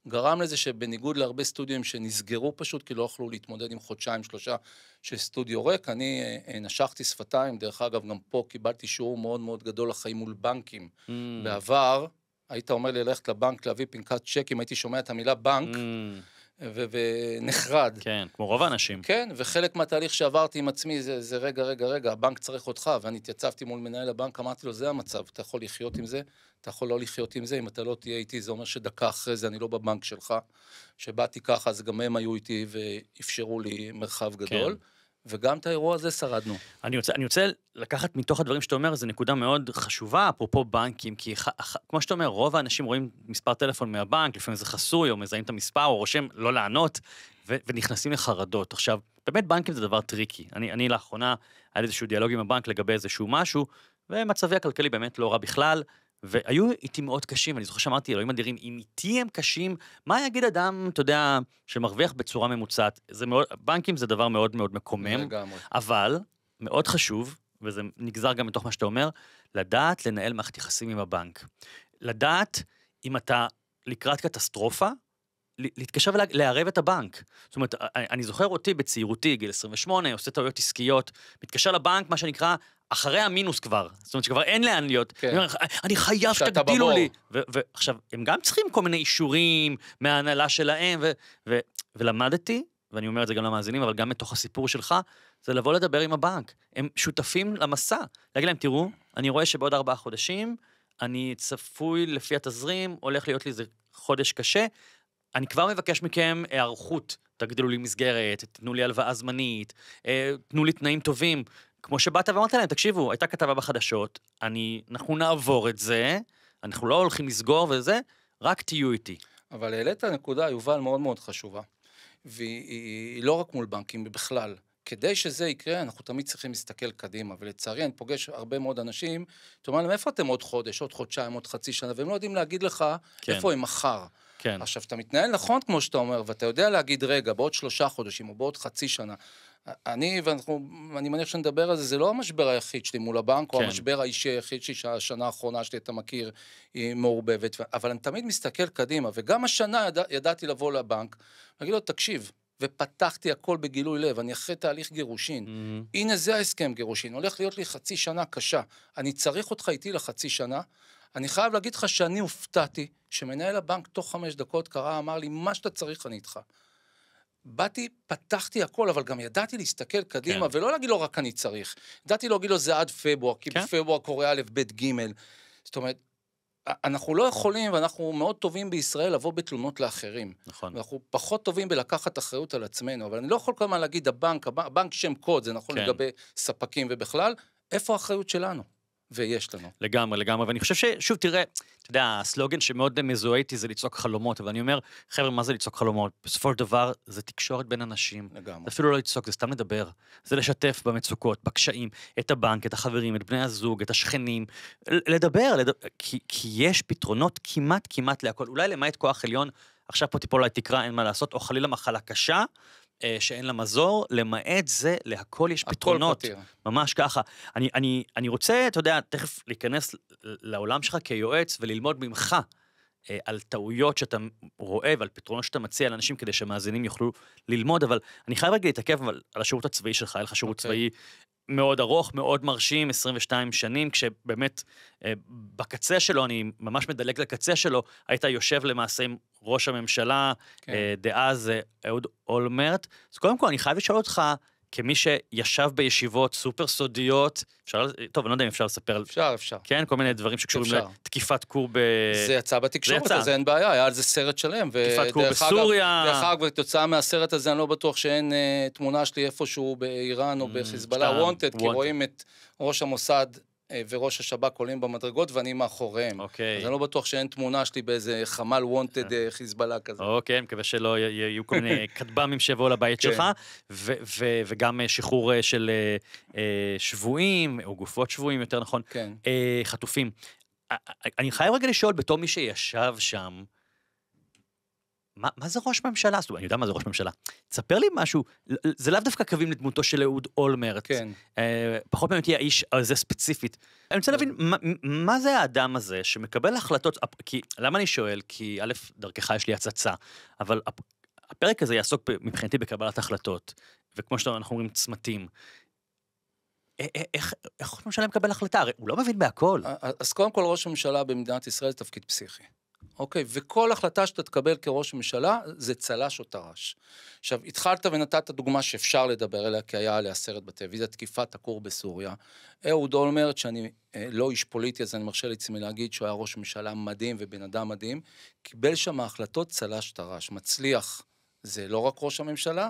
גרם לזה שבניגוד להרבה סטודיו שנסגרו פשוט כי לא יכלו להתמודד עם חודשיים שלושה של סטודיו ריק, אני אה, אה, נשכתי שפתיים, דרך אגב גם פה קיבלתי שיעור מאוד מאוד גדול לחיים מול בנקים. Mm. בעבר היית אומר לי ללכת לבנק להביא פנקת צ'קים, הייתי שומע את המילה בנק. Mm. ונחרד. כן, כמו רוב האנשים. כן, וחלק מהתהליך שעברתי עם עצמי זה, זה רגע, רגע, רגע, הבנק צריך אותך, ואני התייצבתי מול מנהל הבנק, אמרתי לו, זה המצב, אתה יכול לחיות עם זה, אתה יכול לא לחיות עם זה, אם אתה לא תהיה איתי, זה אומר שדקה אחרי זה אני לא בבנק שלך. כשבאתי ככה, אז גם הם היו איתי ואפשרו לי מרחב כן. גדול. כן. וגם את האירוע הזה שרדנו. אני רוצה, אני רוצה לקחת מתוך הדברים שאתה אומר, זו נקודה מאוד חשובה, אפרופו בנקים, כי ח, ח, כמו שאתה אומר, רוב האנשים רואים מספר טלפון מהבנק, לפעמים זה חסוי, או מזהים את המספר, או רושם לא לענות, ו, ונכנסים לחרדות. עכשיו, באמת בנקים זה דבר טריקי. אני, אני לאחרונה, היה לי איזשהו דיאלוג עם הבנק לגבי איזשהו משהו, ומצבי הכלכלי באמת לא רע בכלל, והיו איתי מאוד קשים, אני זוכר שאמרתי, אלוהים אדירים, אם איתי הם קשים, מה יגיד אדם, אתה יודע, שמרוויח בצורה ממוצעת? זה מאוד, בנקים זה דבר מאוד מאוד מקומם, לגמרי. אבל מאוד חשוב, וזה נגזר גם מתוך מה שאתה אומר, לדעת לנהל מערכת יחסים עם הבנק. לדעת אם אתה לקראת קטסטרופה, להתקשר ולערב את הבנק. זאת אומרת, אני זוכר אותי בצעירותי, גיל 28, עושה טעויות עסקיות, מתקשר לבנק, מה שנקרא, אחרי המינוס כבר, זאת אומרת שכבר אין לאן להיות. כן. אני, אומר, אני חייב שתגדילו לי. ועכשיו, הם גם צריכים כל מיני אישורים מההנהלה שלהם, ולמדתי, ואני אומר את זה גם למאזינים, אבל גם מתוך הסיפור שלך, זה לבוא לדבר עם הבנק. הם שותפים למסע. להגיד להם, תראו, אני רואה שבעוד ארבעה חודשים, אני צפוי לפי התזרים, הולך להיות לי איזה חודש קשה, אני כבר מבקש מכם היערכות. תגדילו לי מסגרת, תנו לי הלוואה זמנית, אה, תנו לי תנאים טובים, כמו שבאת ואמרת להם, תקשיבו, הייתה כתבה בחדשות, אני, אנחנו נעבור את זה, אנחנו לא הולכים לסגור וזה, רק תהיו איתי. אבל העלית נקודה, יובל, מאוד מאוד חשובה. והיא לא רק מול בנקים, היא בכלל. כדי שזה יקרה, אנחנו תמיד צריכים להסתכל קדימה, ולצערי, אני פוגש הרבה מאוד אנשים, אתה אומר להם, איפה אתם עוד חודש, עוד חודשיים, עוד חצי שנה, והם לא יודעים להגיד לך כן. איפה הם מחר. כן. עכשיו, אתה מתנהל נכון, כמו שאתה אומר, ואתה יודע להגיד, רגע, בעוד שלושה חודשים או בעוד חצי שנה, אני, ואנחנו, אני מניח שנדבר על זה, זה לא המשבר היחיד שלי מול הבנק, כן. או המשבר האישי היחיד שלי, שהשנה האחרונה שלי, אתה מכיר, היא מעורבבת, אבל אני תמיד מסתכל קדימה, וגם השנה יד, ידעתי לבוא לבנק, להגיד לו, תקשיב, ופתחתי הכל בגילוי לב, אני אחרי תהליך גירושין. Mm-hmm. הנה זה ההסכם גירושין, הולך להיות לי חצי שנה קשה. אני צריך אותך איתי לחצי שנה. אני חייב להגיד לך שאני הופתעתי, שמנהל הבנק תוך חמש דקות קרא, אמר לי, מה שאתה צריך אני איתך. באתי, פתחתי הכל, אבל גם ידעתי להסתכל קדימה, כן. ולא להגיד לו רק אני צריך. ידעתי להגיד לו זה עד פברואר, כי כן? בפברואר קורה א', ב', ג'. זאת אומרת, אנחנו לא יכולים, ואנחנו מאוד טובים בישראל לבוא בתלונות לאחרים. נכון. אנחנו פחות טובים בלקחת אחריות על עצמנו, אבל אני לא יכול כל הזמן להגיד הבנק, הבנק שם קוד, זה נכון כן. לגבי ספקים ובכלל, איפה האחריות שלנו? ויש לנו. לגמרי, לגמרי, ואני חושב ששוב, תראה, אתה יודע, הסלוגן שמאוד מזוהה איתי זה לצעוק חלומות, אבל אני אומר, חבר'ה, מה זה לצעוק חלומות? בסופו של דבר, זה תקשורת בין אנשים. לגמרי. זה אפילו לא לצעוק, זה סתם לדבר. זה לשתף במצוקות, בקשיים, את הבנק, את החברים, את בני הזוג, את השכנים. לדבר, לדבר כי, כי יש פתרונות כמעט כמעט להכל, אולי למעט כוח עליון, עכשיו פה תיפול עלי תקרה, אין מה לעשות, או חלילה מחלה קשה, אה, שאין לה מזור, למעט זה, להכל יש פתרונות. הכל פתיר. ממש ככה. אני, אני, אני רוצה, אתה יודע, תכף להיכנס לעולם שלך כיועץ וללמוד ממך אה, על טעויות שאתה רואה ועל פתרונות שאתה מציע לאנשים כדי שמאזינים יוכלו ללמוד, אבל אני חייב רגע להתעכב על, על השירות הצבאי שלך, היה לך שירות okay. אוקיי. צבאי מאוד ארוך, מאוד מרשים, 22 שנים, כשבאמת אה, בקצה שלו, אני ממש מדלג לקצה שלו, היית יושב למעשה עם ראש הממשלה כן. אה, דאז אה, אהוד אולמרט. אז קודם כל, אני חייב לשאול אותך, כמי שישב בישיבות סופר סודיות, אפשר, טוב, אני לא יודע אם אפשר לספר על... אפשר, אפשר. כן, כל מיני דברים שקשורים אפשר. לתקיפת כור ב... זה יצא בתקשורת, אז אין בעיה, היה על זה סרט שלם. תקיפת כור בסוריה. דרך אגב, כתוצאה מהסרט הזה, אני לא בטוח שאין אה, תמונה שלי איפשהו באיראן או mm, בחיזבאללה, וונטד, כי רואים את ראש המוסד אה, וראש השב"כ עולים במדרגות ואני מאחוריהם. אוקיי. אז אני לא בטוח שאין תמונה שלי באיזה חמ"ל וונטד אה, חיזבאללה כזה. אוקיי, מקווה שלא יהיו כל מיני *laughs* כטב"מים שיבואו לבית כן. שלך, וגם אה, שחרור של שבויים, או גופות שבויים, יותר נכון, okay. כן. חטופים. אני חייב רגע לשאול, בתור מי שישב שם, מה, מה זה ראש ממשלה? זאת אומרת, אני יודע מה זה ראש ממשלה. תספר לי משהו, זה לאו דווקא קווים לדמותו של אהוד אולמרט. כן. אה, פחות מעניין אותי האיש הזה ספציפית. אני רוצה כן. להבין, מה, מה זה האדם הזה שמקבל החלטות, כי, למה אני שואל? כי א', דרכך יש לי הצצה, אבל הפרק הזה יעסוק מבחינתי בקבלת החלטות, וכמו שאנחנו אומרים, צמתים. אה, אה, איך ראש ממשלה מקבל החלטה? הרי הוא לא מבין בהכל. אז קודם כל ראש ממשלה במדינת ישראל זה תפקיד פסיכי. אוקיי? וכל החלטה שאתה תקבל כראש ממשלה, זה צל"ש או טר"ש. עכשיו, התחלת ונתת דוגמה שאפשר לדבר עליה, כי היה עליה סרט בטלוויזיה, תקיפת הכור בסוריה. אהוד אולמרט, שאני אה, לא איש פוליטי, אז אני מרשה לעצמי להגיד שהוא היה ראש ממשלה מדהים ובן אדם מדהים, קיבל שם החלטות צל"ש טר"ש. מצליח, זה לא רק ראש הממשלה,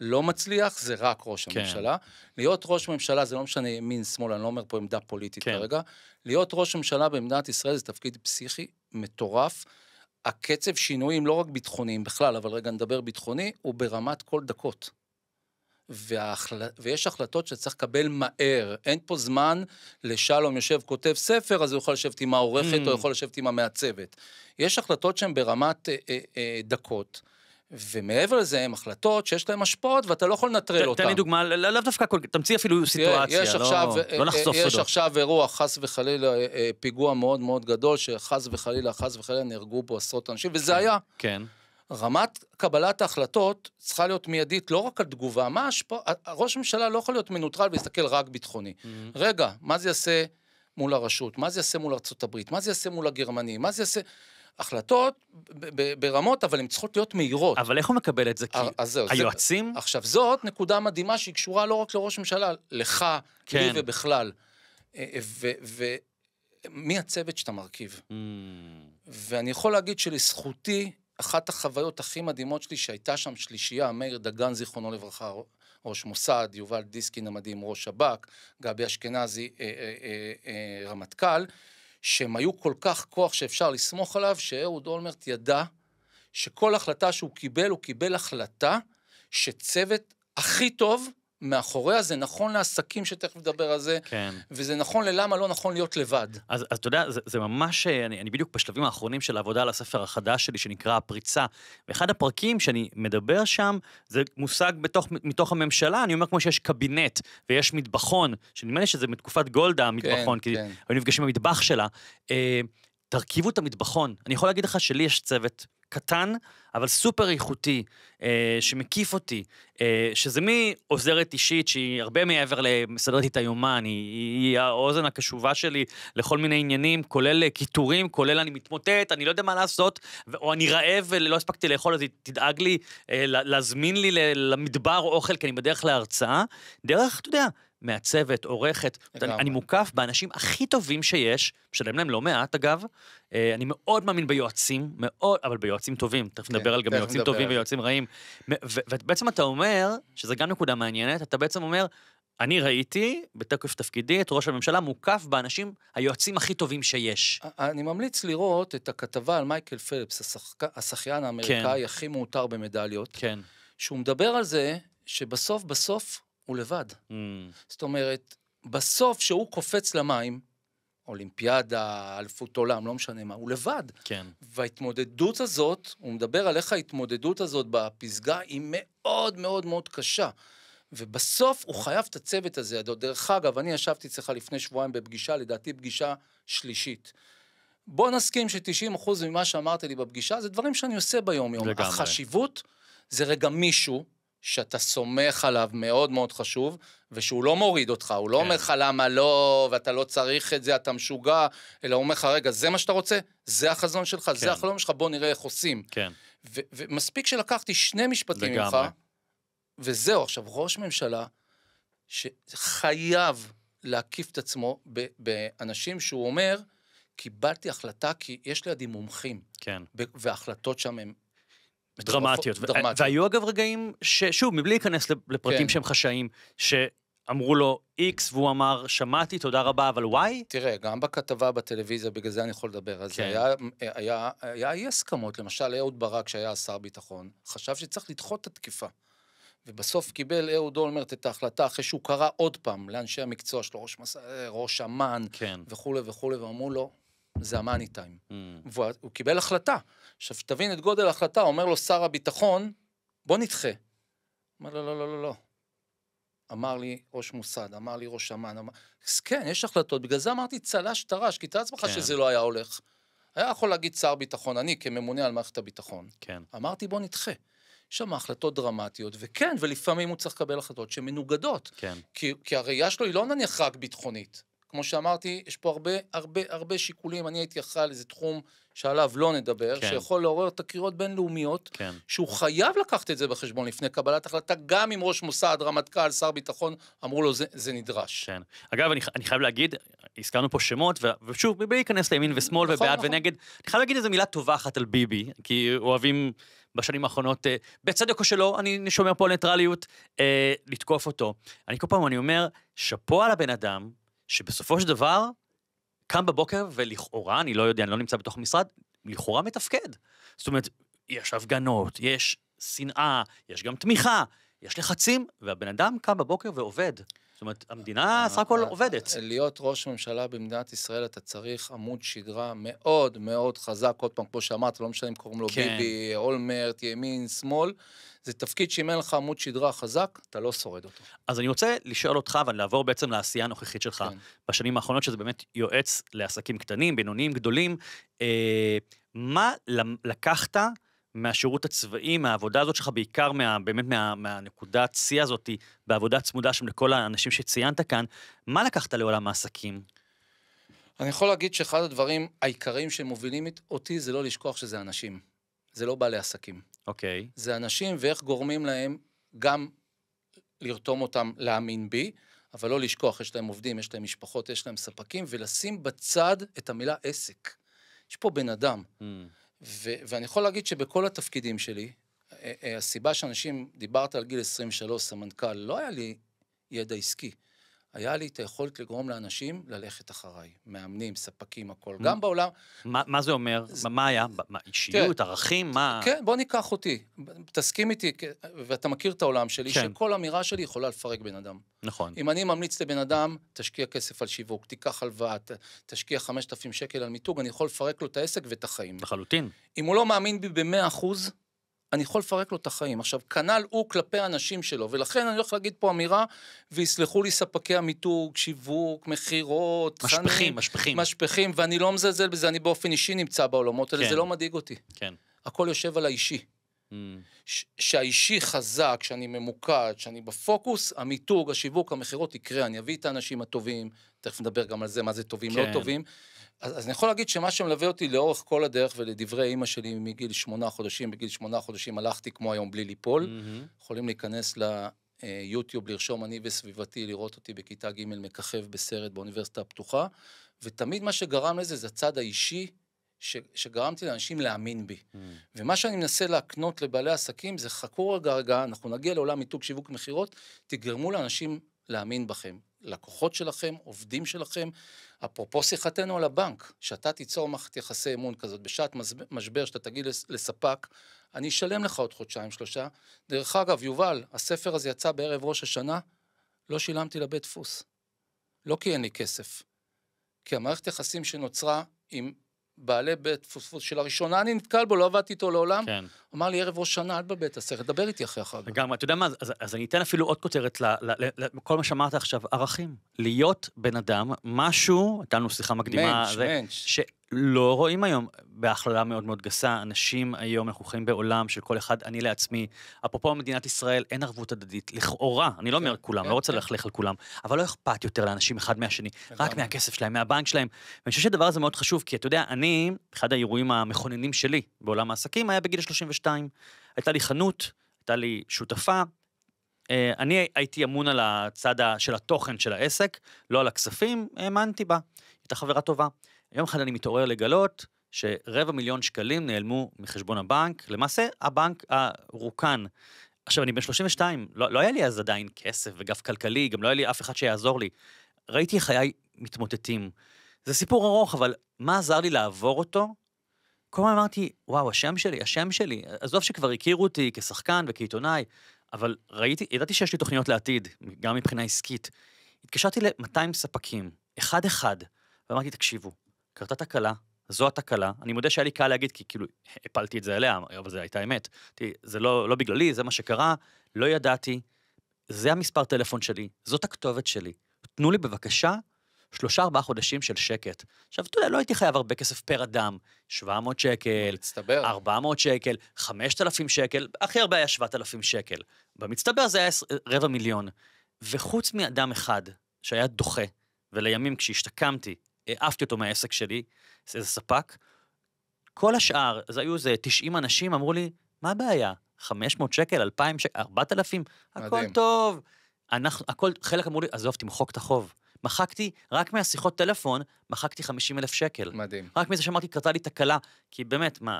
לא מצליח, זה רק ראש כן. הממשלה. להיות ראש ממשלה, זה לא משנה ימין, שמאל, אני לא אומר פה עמדה פוליטית כן. כרגע, להיות ראש ממשלה במדינת ישראל זה תפקיד פסיכי מטורף. הקצב שינויים, לא רק ביטחוניים בכלל, אבל רגע נדבר ביטחוני, הוא ברמת כל דקות. והחל... ויש החלטות שצריך לקבל מהר, אין פה זמן לשלום יושב, כותב ספר, אז הוא יכול לשבת עם העורכת mm. או hmm. יכול לשבת עם המעצבת. יש החלטות שהן ברמת א- אה, א- אה, א- אה, דקות. ומעבר לזה, הן החלטות שיש להן השפעות ואתה לא יכול לנטרל אותן. תן לי דוגמה, לאו לא דווקא, כל, תמציא אפילו סיטואציה, יש לא עכשיו, לא, לא נחשוף סודות. אה, יש סודו. עכשיו אירוע, חס וחלילה, אה, פיגוע מאוד מאוד גדול, שחס וחלילה, חס וחלילה, נהרגו בו עשרות אנשים, וזה כן, היה. כן. רמת קבלת ההחלטות צריכה להיות מיידית, לא רק על תגובה, מה ההשפעה, ראש הממשלה לא יכול להיות מנוטרל ולהסתכל רק ביטחוני. Mm-hmm. רגע, מה זה יעשה מול הרשות? מה זה יעשה מול ארה"ב? מה זה יעשה מול הגרמנים? מה זה יעשה... החלטות ברמות, אבל הן צריכות להיות מהירות. אבל איך הוא מקבל את זה? כי אה, אז זהו, היועצים? זה, עכשיו, זאת נקודה מדהימה שהיא קשורה לא רק לראש ממשלה, לך, כן. לי ובכלל. אה, אה, ומי הצוות שאתה מרכיב. Mm. ואני יכול להגיד שלזכותי, אחת החוויות הכי מדהימות שלי, שהייתה שם שלישייה, מאיר דגן, זיכרונו לברכה, ראש מוסד, יובל דיסקין המדהים, ראש שב"כ, גבי אשכנזי, אה, אה, אה, אה, רמטכ"ל. שהם היו כל כך כוח שאפשר לסמוך עליו, שאהוד אולמרט ידע שכל החלטה שהוא קיבל, הוא קיבל החלטה שצוות הכי טוב מאחורי זה נכון לעסקים שתכף נדבר על זה, כן. וזה נכון ללמה לא נכון להיות לבד. אז, אז אתה יודע, זה, זה ממש, אה, אני, אני בדיוק בשלבים האחרונים של העבודה על הספר החדש שלי, שנקרא הפריצה, ואחד הפרקים שאני מדבר שם, זה מושג בתוך, מתוך הממשלה, אני אומר כמו שיש קבינט ויש מטבחון, שנדמה לי שזה מתקופת גולדה המטבחון, כן, כי כן. היו נפגשים במטבח שלה, אה, תרכיבו את המטבחון. אני יכול להגיד לך שלי יש צוות קטן, אבל סופר איכותי, אה, שמקיף אותי, אה, שזה מעוזרת אישית שהיא הרבה מעבר למסדרת איתה יומן, היא, היא האוזן הקשובה שלי לכל מיני עניינים, כולל אה, קיטורים, כולל אני מתמוטט, אני לא יודע מה לעשות, או אני רעב ולא הספקתי לאכול, אז היא תדאג לי אה, להזמין לי למדבר אוכל, כי אני בדרך להרצאה, דרך, אתה יודע, מעצבת, עורכת, אני, אני מוקף באנשים הכי טובים שיש, משלם להם לא מעט אגב, אה, אני מאוד מאמין ביועצים, מאוד, אבל ביועצים טובים, תכף כן, נדבר על גם יועצים טובים ויועצים רעים, ובעצם אתה אומר, שזה גם נקודה מעניינת, אתה בעצם אומר, אני ראיתי, בתוקף תפקידי, את ראש הממשלה מוקף באנשים, היועצים הכי טובים שיש. אני ממליץ לראות את הכתבה על מייקל פלפס, השחק... השחיין האמריקאי כן. הכי מאותר במדליות. כן. שהוא מדבר על זה שבסוף בסוף הוא לבד. Mm. זאת אומרת, בסוף שהוא קופץ למים, אולימפיאדה, אלפות עולם, לא משנה מה, הוא לבד. כן. וההתמודדות הזאת, הוא מדבר על איך ההתמודדות הזאת בפסגה היא מאוד מאוד מאוד קשה. ובסוף הוא חייב את הצוות הזה. דרך אגב, אני ישבתי אצלך לפני שבועיים בפגישה, לדעתי פגישה שלישית. בוא נסכים ש-90% ממה שאמרת לי בפגישה זה דברים שאני עושה ביום-יום. לגמרי. החשיבות זה רגע מישהו שאתה סומך עליו מאוד מאוד חשוב, ושהוא לא מוריד אותך, הוא לא כן. אומר לך למה לא, ואתה לא צריך את זה, אתה משוגע, אלא הוא אומר לך, רגע, זה מה שאתה רוצה? זה החזון שלך, כן. זה החלום שלך, בוא נראה איך עושים. כן. ומספיק שלקחתי שני משפטים לגמרי. ממך, וזהו. עכשיו, ראש ממשלה שחייב להקיף את עצמו באנשים שהוא אומר, קיבלתי החלטה כי יש לידי מומחים. כן. וההחלטות שם הן דרמטיות. דרמטיות. והיו אגב רגעים ששוב, מבלי להיכנס לפרטים כן. שהם חשאיים, שאמרו לו איקס והוא אמר, שמעתי, תודה רבה, אבל וואי? תראה, גם בכתבה בטלוויזיה, בגלל זה אני יכול לדבר. אז כן. היה, היה, היה אי הסכמות, למשל אהוד ברק, שהיה שר ביטחון, חשב שצריך לדחות את התקיפה. ובסוף קיבל אהוד אולמרט את ההחלטה אחרי שהוא קרא עוד פעם לאנשי המקצוע שלו, ראש, מס... ראש אמ"ן כן. וכולי וכולי, ואמרו לו, זה המאני טיים. Mm. והוא קיבל החלטה. עכשיו, תבין את גודל ההחלטה, אומר לו שר הביטחון, בוא נדחה. אמר לו, לא, לא, לא, לא. אמר לי ראש מוסד, אמר לי ראש אמ"ן, אמר... אז כן, יש החלטות, בגלל זה אמרתי צל"ש טר"ש, כי תאר לעצמך כן. שזה לא היה הולך. היה יכול להגיד שר ביטחון, אני כממונה על מערכת הביטחון. כן. אמרתי, בוא נדחה. יש שם החלטות דרמטיות, וכן, ולפעמים הוא צריך לקבל החלטות שהן מנוגדות. כן. כי, כי הראייה שלו היא לא נניח רק ביטחונית. כמו שאמרתי, יש פה הרבה הרבה הרבה שיקולים. אני הייתי אחראי על איזה תחום שעליו לא נדבר, כן. שיכול לעורר תקריות בינלאומיות, כן. שהוא חייב לקחת את זה בחשבון לפני קבלת החלטה, גם אם ראש מוסד, רמטכ"ל, שר ביטחון, אמרו לו, זה, זה נדרש. כן. אגב, אני, אני חייב להגיד, הזכרנו פה שמות, ו, ושוב, בלי להיכנס לימין ושמאל נכון, ובעד נכון. ונגד, אני חייב להגיד איזו מילה טובה אחת על ביבי, כי אוהבים בשנים האחרונות, אה, בצדק או שלא, אני שומר פה על ניטרליות, אה, לתקוף אותו. אני כל פעם, אני אומר, שאפו על הבן אדם, שבסופו של דבר, קם בבוקר ולכאורה, אני לא יודע, אני לא נמצא בתוך המשרד, לכאורה מתפקד. זאת אומרת, יש הפגנות, יש שנאה, יש גם תמיכה, יש לחצים, והבן אדם קם בבוקר ועובד. זאת אומרת, המדינה אה, סך הכל אה, עובדת. להיות ראש ממשלה במדינת ישראל, אתה צריך עמוד שדרה מאוד מאוד חזק, עוד פעם, כמו שאמרת, לא משנה אם קוראים לו כן. ביבי, אולמרט, ימין, שמאל, זה תפקיד שאם אין לך עמוד שדרה חזק, אתה לא שורד אותו. אז אני רוצה לשאול אותך, אבל לעבור בעצם לעשייה הנוכחית שלך, כן. בשנים האחרונות, שזה באמת יועץ לעסקים קטנים, בינוניים, גדולים, אה, מה לקחת, מהשירות הצבאי, מהעבודה הזאת שלך, בעיקר מה, באמת מה, מהנקודת שיא הזאת, בעבודה צמודה שם לכל האנשים שציינת כאן, מה לקחת לעולם העסקים? אני יכול להגיד שאחד הדברים העיקריים שמובילים אותי זה לא לשכוח שזה אנשים. זה לא בעלי עסקים. אוקיי. Okay. זה אנשים ואיך גורמים להם גם לרתום אותם להאמין בי, אבל לא לשכוח, יש להם עובדים, יש להם משפחות, יש להם ספקים, ולשים בצד את המילה עסק. יש פה בן אדם. Mm. ו- ואני יכול להגיד שבכל התפקידים שלי, הסיבה שאנשים, דיברת על גיל 23, סמנכ"ל, לא היה לי ידע עסקי. היה לי את היכולת לגרום לאנשים ללכת אחריי. מאמנים, ספקים, הכל. Mm. גם בעולם... ما, מה זה אומר? זה... מה היה? מה, אישיות, כן. ערכים? מה... כן, בוא ניקח אותי. תסכים איתי, ואתה מכיר את העולם שלי, כן. שכל אמירה שלי יכולה לפרק בן אדם. נכון. אם אני ממליץ לבן אדם, תשקיע כסף על שיווק, תיקח הלוואה, תשקיע 5,000 שקל על מיתוג, אני יכול לפרק לו את העסק ואת החיים. לחלוטין. אם הוא לא מאמין בי ב-100 אחוז, אני יכול לפרק לו את החיים. עכשיו, כנ"ל הוא כלפי האנשים שלו, ולכן אני הולך להגיד פה אמירה, ויסלחו לי ספקי המיתוג, שיווק, מכירות, משפחים, משפחים. משפחים, ואני לא מזלזל בזה, אני באופן אישי נמצא בעולמות האלה, כן. זה לא מדאיג אותי. כן. הכל יושב על האישי. Mm. ש- שהאישי חזק, שאני ממוקד, שאני בפוקוס, המיתוג, השיווק, המכירות יקרה, אני אביא את האנשים הטובים, תכף נדבר גם על זה, מה זה טובים, לא כן. לא טובים. אז, אז אני יכול להגיד שמה שמלווה אותי לאורך כל הדרך, ולדברי אימא שלי מגיל שמונה חודשים, בגיל שמונה חודשים הלכתי כמו היום בלי ליפול. Mm-hmm. יכולים להיכנס ליוטיוב, לרשום אני וסביבתי, לראות אותי בכיתה ג' מככב בסרט באוניברסיטה הפתוחה, ותמיד מה שגרם לזה זה הצד האישי. ש, שגרמתי לאנשים להאמין בי. Mm. hmm ומה שאני מנסה להקנות לבעלי עסקים זה חכו רגע רגע, אנחנו נגיע לעולם מיתוג שיווק מכירות, תגרמו לאנשים להאמין בכם. לקוחות שלכם, עובדים שלכם. אפרופו שיחתנו על הבנק, שאתה תיצור מערכת יחסי אמון כזאת, בשעת משבר שאתה תגיד לספק, אני אשלם לך עוד חודשיים שלושה. דרך אגב, יובל, הספר הזה יצא בערב ראש השנה, לא שילמתי לבית דפוס. לא כי אין לי כסף, כי המערכת יחסים שנוצרה עם בעלי בית פוספוס שלראשונה אני נתקל בו, לא עבדתי איתו לעולם. כן. אמר לי, ערב ראש שנה, אל בבית הסרט, דבר איתי אחרי החג. לגמרי, אתה יודע מה, אז, אז אני אתן אפילו עוד כותרת לכל מה שאמרת עכשיו, ערכים. להיות בן אדם, משהו, הייתה לנו שיחה מקדימה, מענץ', מענץ'. לא רואים היום, בהכללה מאוד מאוד גסה, אנשים היום, אנחנו חיים בעולם של כל אחד, אני לעצמי, אפרופו מדינת ישראל, אין ערבות הדדית, לכאורה, אני לא כן, אומר כן, כולם, כן, לא רוצה כן. ללכלך על כולם, אבל לא אכפת יותר לאנשים אחד מהשני, רק מהכסף שלהם, מהבנק שלהם. ואני חושב שהדבר הזה מאוד חשוב, כי אתה יודע, אני, אחד האירועים המכוננים שלי בעולם העסקים היה בגיל 32. הייתה לי חנות, הייתה לי שותפה, אה, אני הייתי אמון על הצד של התוכן של העסק, לא על הכספים, האמנתי בה, הייתה חברה טובה. יום אחד אני מתעורר לגלות שרבע מיליון שקלים נעלמו מחשבון הבנק, למעשה הבנק הרוקן. עכשיו, אני בן 32, לא, לא היה לי אז עדיין כסף וגב כלכלי, גם לא היה לי אף אחד שיעזור לי. ראיתי איך חיי מתמוטטים. זה סיפור ארוך, אבל מה עזר לי לעבור אותו? כל הזמן אמרתי, וואו, השם שלי, השם שלי. עזוב שכבר הכירו אותי כשחקן וכעיתונאי, אבל ראיתי, ידעתי שיש לי תוכניות לעתיד, גם מבחינה עסקית. התקשרתי ל-200 ספקים, אחד-אחד, ואמרתי, תקשיבו, קרתה תקלה, זו התקלה, אני מודה שהיה לי קל להגיד, כי כאילו הפלתי את זה אליה, אבל זו הייתה אמת. תראי, זה לא, לא בגללי, זה מה שקרה, לא ידעתי, זה המספר טלפון שלי, זאת הכתובת שלי. תנו לי בבקשה שלושה ארבעה חודשים של שקט. עכשיו, אתה יודע, לא הייתי חייב הרבה כסף פר אדם, 700 שקל, מצטבר. 400 שקל, 5,000 שקל, הכי הרבה היה 7,000 שקל. במצטבר זה היה רבע מיליון. וחוץ מאדם אחד שהיה דוחה, ולימים כשהשתקמתי העפתי אותו מהעסק שלי, איזה ספק. כל השאר, זה היו איזה 90 אנשים, אמרו לי, מה הבעיה? 500 שקל, 2,000 שקל, 4,000, הכל מדהים. טוב. אנחנו, הכל, חלק אמרו לי, עזוב, תמחוק את החוב. מחקתי, רק מהשיחות טלפון, מחקתי 50 אלף שקל. מדהים. רק מזה שאמרתי, קרתה לי תקלה, כי באמת, מה,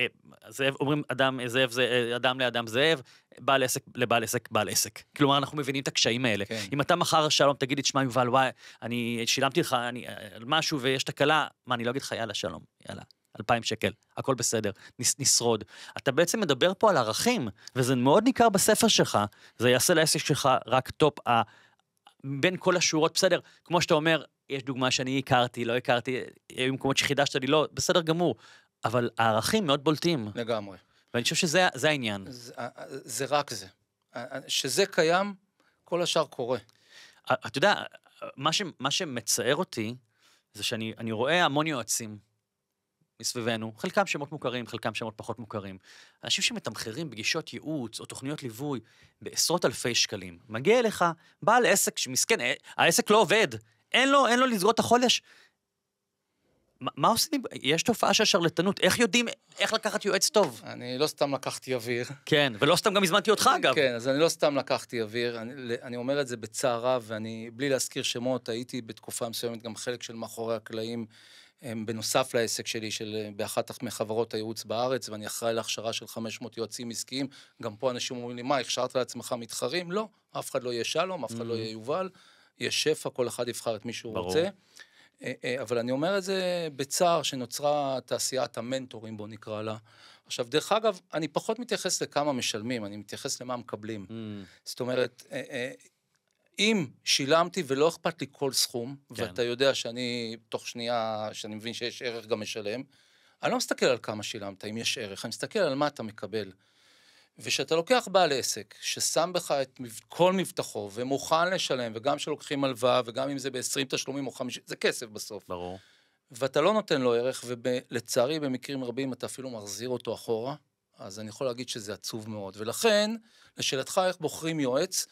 אה, זאב, אומרים אדם אה, זאב, זה, אה, אדם לאדם זאב, בעל עסק לבעל עסק, בעל עסק. כלומר, אנחנו מבינים את הקשיים האלה. כן. אם אתה מחר, שלום, תגיד לי, תשמע, יובל, וואי, אני שילמתי לך אני, על משהו ויש תקלה, מה, אני לא אגיד לך, יאללה, שלום, יאללה. אלפיים שקל, הכל בסדר, נס, נשרוד. אתה בעצם מדבר פה על ערכים, וזה מאוד ניכר בספר שלך, זה יעשה לעסק שלך רק טופ, ה, בין כל השורות, בסדר, כמו שאתה אומר, יש דוגמה שאני הכרתי, לא הכרתי, היו מקומות שחידשת לי, לא, בסדר גמור, אבל הערכים מאוד בולטים. לגמרי. ואני חושב שזה זה העניין. זה, אה, זה רק זה. אה, אה, שזה קיים, כל השאר קורה. אתה יודע, מה, ש, מה שמצער אותי, זה שאני רואה המון יועצים מסביבנו, חלקם שמות מוכרים, חלקם שמות פחות מוכרים. אנשים שמתמחרים פגישות ייעוץ או תוכניות ליווי בעשרות אלפי שקלים. מגיע אליך בעל עסק שמסכן, העסק לא עובד, אין לו, אין לו לסגור את החודש, ما, מה עושים? יש תופעה של שרלטנות, איך יודעים איך לקחת יועץ טוב? אני לא סתם לקחתי אוויר. כן, ולא סתם גם הזמנתי אותך אגב. כן, אז אני לא סתם לקחתי אוויר, אני, אני אומר את זה בצער רב, ואני, בלי להזכיר שמות, הייתי בתקופה מסוימת גם חלק של מאחורי הקלעים, בנוסף לעסק שלי, של באחת מחברות הייעוץ בארץ, ואני אחראי להכשרה של 500 יועצים עסקיים. גם פה אנשים אומרים לי, מה, הכשרת לעצמך מתחרים? לא, אף אחד לא יהיה שלום, אף אחד mm-hmm. לא יהיה יובל, יש שפע, כל אחד יבחר את מי שהוא ברור. רוצה. אה, אה, אבל אני אומר את זה בצער שנוצרה תעשיית המנטורים, בוא נקרא לה. עכשיו, דרך אגב, אני פחות מתייחס לכמה משלמים, אני מתייחס למה מקבלים. Mm. זאת אומרת, אה, אם שילמתי ולא אכפת לי כל סכום, כן. ואתה יודע שאני, תוך שנייה, שאני מבין שיש ערך גם משלם, אני לא מסתכל על כמה שילמת, אם יש ערך, אני מסתכל על מה אתה מקבל. וכשאתה לוקח בעל עסק ששם בך את כל מבטחו ומוכן לשלם, וגם כשלוקחים הלוואה, וגם אם זה ב-20 תשלומים או 50, זה כסף בסוף. ברור. ואתה לא נותן לו ערך, ולצערי במקרים רבים אתה אפילו מחזיר אותו אחורה, אז אני יכול להגיד שזה עצוב מאוד. ולכן, לשאלתך איך בוחרים יועץ,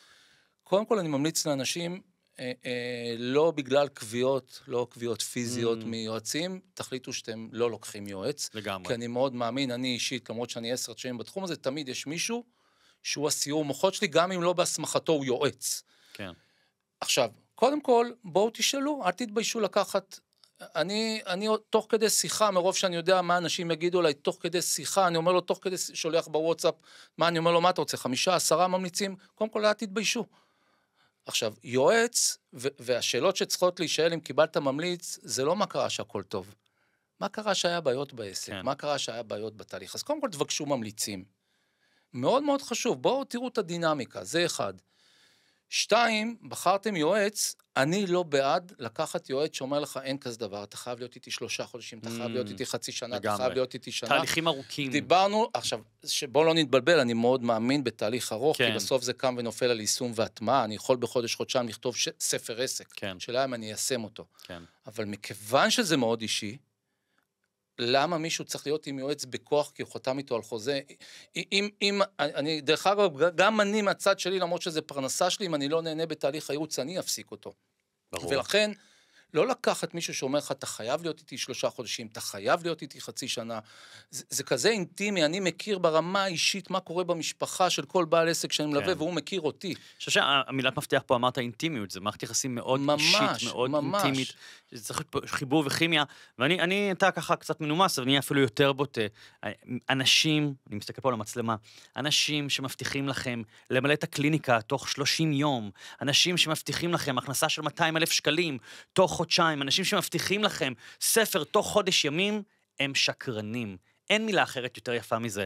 קודם כל אני ממליץ לאנשים אה, אה, לא בגלל קביעות, לא קביעות פיזיות mm. מיועצים, תחליטו שאתם לא לוקחים יועץ. לגמרי. כי אני מאוד מאמין, אני אישית, למרות שאני עשר שנים בתחום הזה, תמיד יש מישהו שהוא הסיור מוחות שלי, גם אם לא בהסמכתו הוא יועץ. כן. עכשיו, קודם כל, בואו תשאלו, אל תתביישו לקחת. אני, אני תוך כדי שיחה, מרוב שאני יודע מה אנשים יגידו עליי, תוך כדי שיחה, אני אומר לו, תוך כדי, שולח בוואטסאפ, מה אני אומר לו, מה אתה רוצה, חמישה, עשרה ממליצים? קודם כל, אל תתביישו. עכשיו, יועץ, והשאלות שצריכות להישאל אם קיבלת ממליץ, זה לא מה קרה שהכל טוב. מה קרה שהיה בעיות בעסק? כן. מה קרה שהיה בעיות בתהליך? אז קודם כל תבקשו ממליצים. מאוד מאוד חשוב, בואו תראו את הדינמיקה, זה אחד. שתיים, בחרתם יועץ, אני לא בעד לקחת יועץ שאומר לך, אין כזה דבר, אתה חייב להיות איתי שלושה חודשים, אתה חייב להיות mm, איתי חצי שנה, אתה חייב להיות איתי שנה. תהליכים ארוכים. דיברנו, עכשיו, בואו לא נתבלבל, אני מאוד מאמין בתהליך ארוך, כי כן. בסוף זה קם ונופל על יישום והטמעה, אני יכול בחודש-חודשיים לכתוב ספר עסק, כן. שאלה אם אני איישם אותו. כן. אבל מכיוון שזה מאוד אישי, למה מישהו צריך להיות עם יועץ בכוח כי הוא חתם איתו על חוזה? אם, אם, אני, דרך אגב, גם אני מהצד שלי, למרות שזה פרנסה שלי, אם אני לא נהנה בתהליך הייעוץ, אני אפסיק אותו. ברור. ולכן, לא לקחת מישהו שאומר לך, אתה חייב להיות איתי שלושה חודשים, אתה חייב להיות איתי חצי שנה. זה, זה כזה אינטימי, אני מכיר ברמה האישית מה קורה במשפחה של כל בעל עסק שאני מלווה, כן. והוא מכיר אותי. אני חושב שהמילת מפתח פה אמרת אינטימיות, זה מערכת יחסים מאוד ממש, אישית, מאוד ממש. אינטימית. זה צריך להיות פה חיבור וכימיה, ואני, אני, אתה ככה קצת מנומס, אבל אני אפילו יותר בוטה. אה, אנשים, אני מסתכל פה על המצלמה, אנשים שמבטיחים לכם למלא את הקליניקה תוך 30 יום, אנשים שמבטיחים לכם הכנסה של 200 אלף שקלים תוך חודשיים, אנשים שמבטיחים לכם ספר תוך חודש ימים, הם שקרנים. אין מילה אחרת יותר יפה מזה.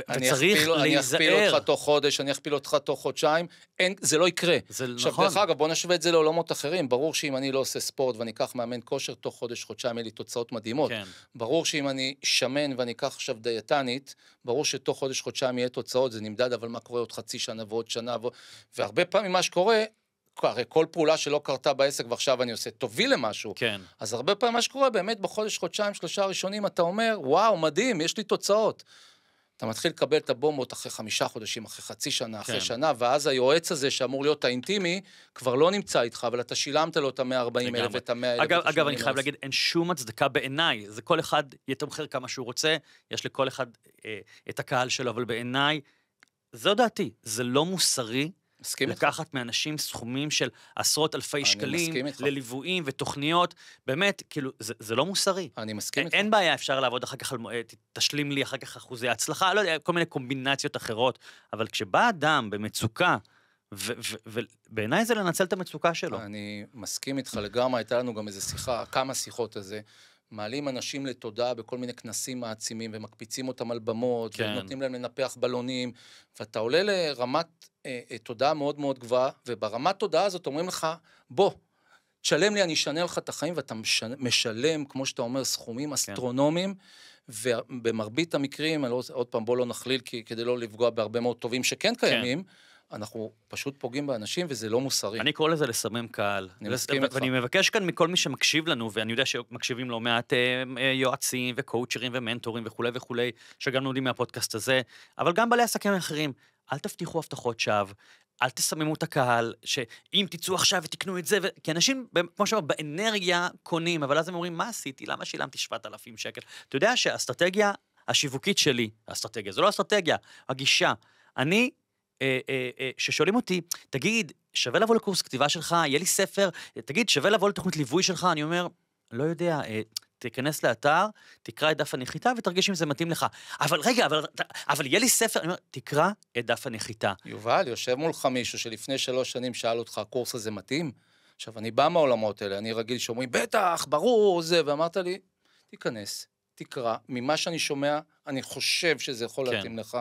אתה צריך להיזהר. אני אכפיל אותך תוך חודש, אני אכפיל אותך תוך חודשיים, אין, זה לא יקרה. זה עכשיו, נכון. עכשיו, דרך אגב, בוא נשווה את זה לעולמות אחרים. ברור שאם אני לא עושה ספורט ואני אקח מאמן כושר, תוך חודש, חודשיים, יהיו לי תוצאות מדהימות. כן. ברור שאם אני שמן ואני אקח עכשיו דיאטנית, ברור שתוך חודש, חודשיים יהיה תוצאות, זה נמדד, אבל מה קורה עוד חצי שנה ועוד שנה, ו... והרבה פעמים מה שקורה, הרי כל פעולה שלא קרתה בעסק ועכשיו אני עושה, תוביל למשהו. כן. אז הרבה פעמים מה שקורה, באמת בחודש, חודשיים, שלושה הראשונים, אתה אומר, וואו, מדהים, יש לי תוצאות. אתה מתחיל לקבל את הבומות אחרי חמישה חודשים, אחרי חצי שנה, כן. אחרי שנה, ואז היועץ הזה, שאמור להיות האינטימי, כבר לא נמצא איתך, אבל אתה שילמת לו את ה-140 אלף ואת ה-100 אלף. אגב, אגב אני חייב להגיד, אין שום הצדקה בעיניי, זה כל אחד יתמחר כמה שהוא רוצה, יש לכל אחד אה, את הקהל שלו, אבל בעיניי, זו דעתי, זה לא מוסרי. מסכים לקחת איתך. מאנשים סכומים של עשרות אלפי שקלים לליוויים ותוכניות, באמת, כאילו, זה, זה לא מוסרי. אני מסכים איתך. אין בעיה, אפשר לעבוד אחר כך על מועד, אה, תשלים לי אחר כך אחוזי הצלחה, לא יודע, כל מיני קומבינציות אחרות, אבל כשבא אדם במצוקה, ובעיניי זה לנצל את המצוקה שלו. אני מסכים איתך לגמרי, הייתה לנו גם איזו שיחה, כמה שיחות על זה, מעלים אנשים לתודעה בכל מיני כנסים מעצימים, ומקפיצים אותם על במות, כן. ונותנים להם לנפח בלונים, ואתה עולה לרמת אה, אה תודעה מאוד מאוד גבוהה, וברמת תודעה הזאת אומרים לך, בוא, תשלם לי, אני אשנה לך את החיים, ואתה משלם, משלם כמו שאתה אומר, סכומים כן. אסטרונומיים. כן. ובמרבית המקרים, אני לא, עוד פעם, בוא לא נכליל כי, כדי לא לפגוע בהרבה מאוד טובים שכן כן. קיימים, כן. אנחנו פשוט פוגעים באנשים וזה לא מוסרי. אני קורא לזה לסמם קהל. אני מסכים איתך. ואני מבקש כאן מכל מי שמקשיב לנו, ואני יודע שמקשיבים לא מעט אה, אה, יועצים וקואוצ'רים ומנטורים וכולי וכולי, שגם לומדים מהפודקאסט הזה, אבל גם בעלי עסקים אחרים, אל תבטיחו הבטחות שווא, אל תסממו את הקהל, שאם תצאו עכשיו ותקנו את זה, ו... כי אנשים, כמו שאמרת, באנרגיה קונים, אבל אז הם אומרים, מה עשיתי? למה שילמתי 7,000 שקל? אתה יודע שהאסטרטגיה השיווקית שלי, האסטרטגיה, זו לא אסטרטגיה, הגישה. אני אה, אה, אה, ששואלים אותי, תגיד, שווה לבוא לקורס כתיבה שלך, יהיה לי ספר, תגיד, שווה לבוא לתוכנית ליווי שלך, אני אומר, לא יודע, תיכנס לאתר, תקרא את דף הנחיתה ותרגיש אם זה מתאים לך. אבל רגע, אבל, אבל יהיה לי ספר, אני אומר, תקרא את דף הנחיתה. יובל, יושב מולך מישהו שלפני שלוש שנים שאל אותך, הקורס הזה מתאים? עכשיו, אני בא מהעולמות האלה, אני רגיל שאומרים, בטח, ברור, זה, ואמרת לי, תיכנס, תקרא, ממה שאני שומע, אני חושב שזה יכול כן. להתאים לך.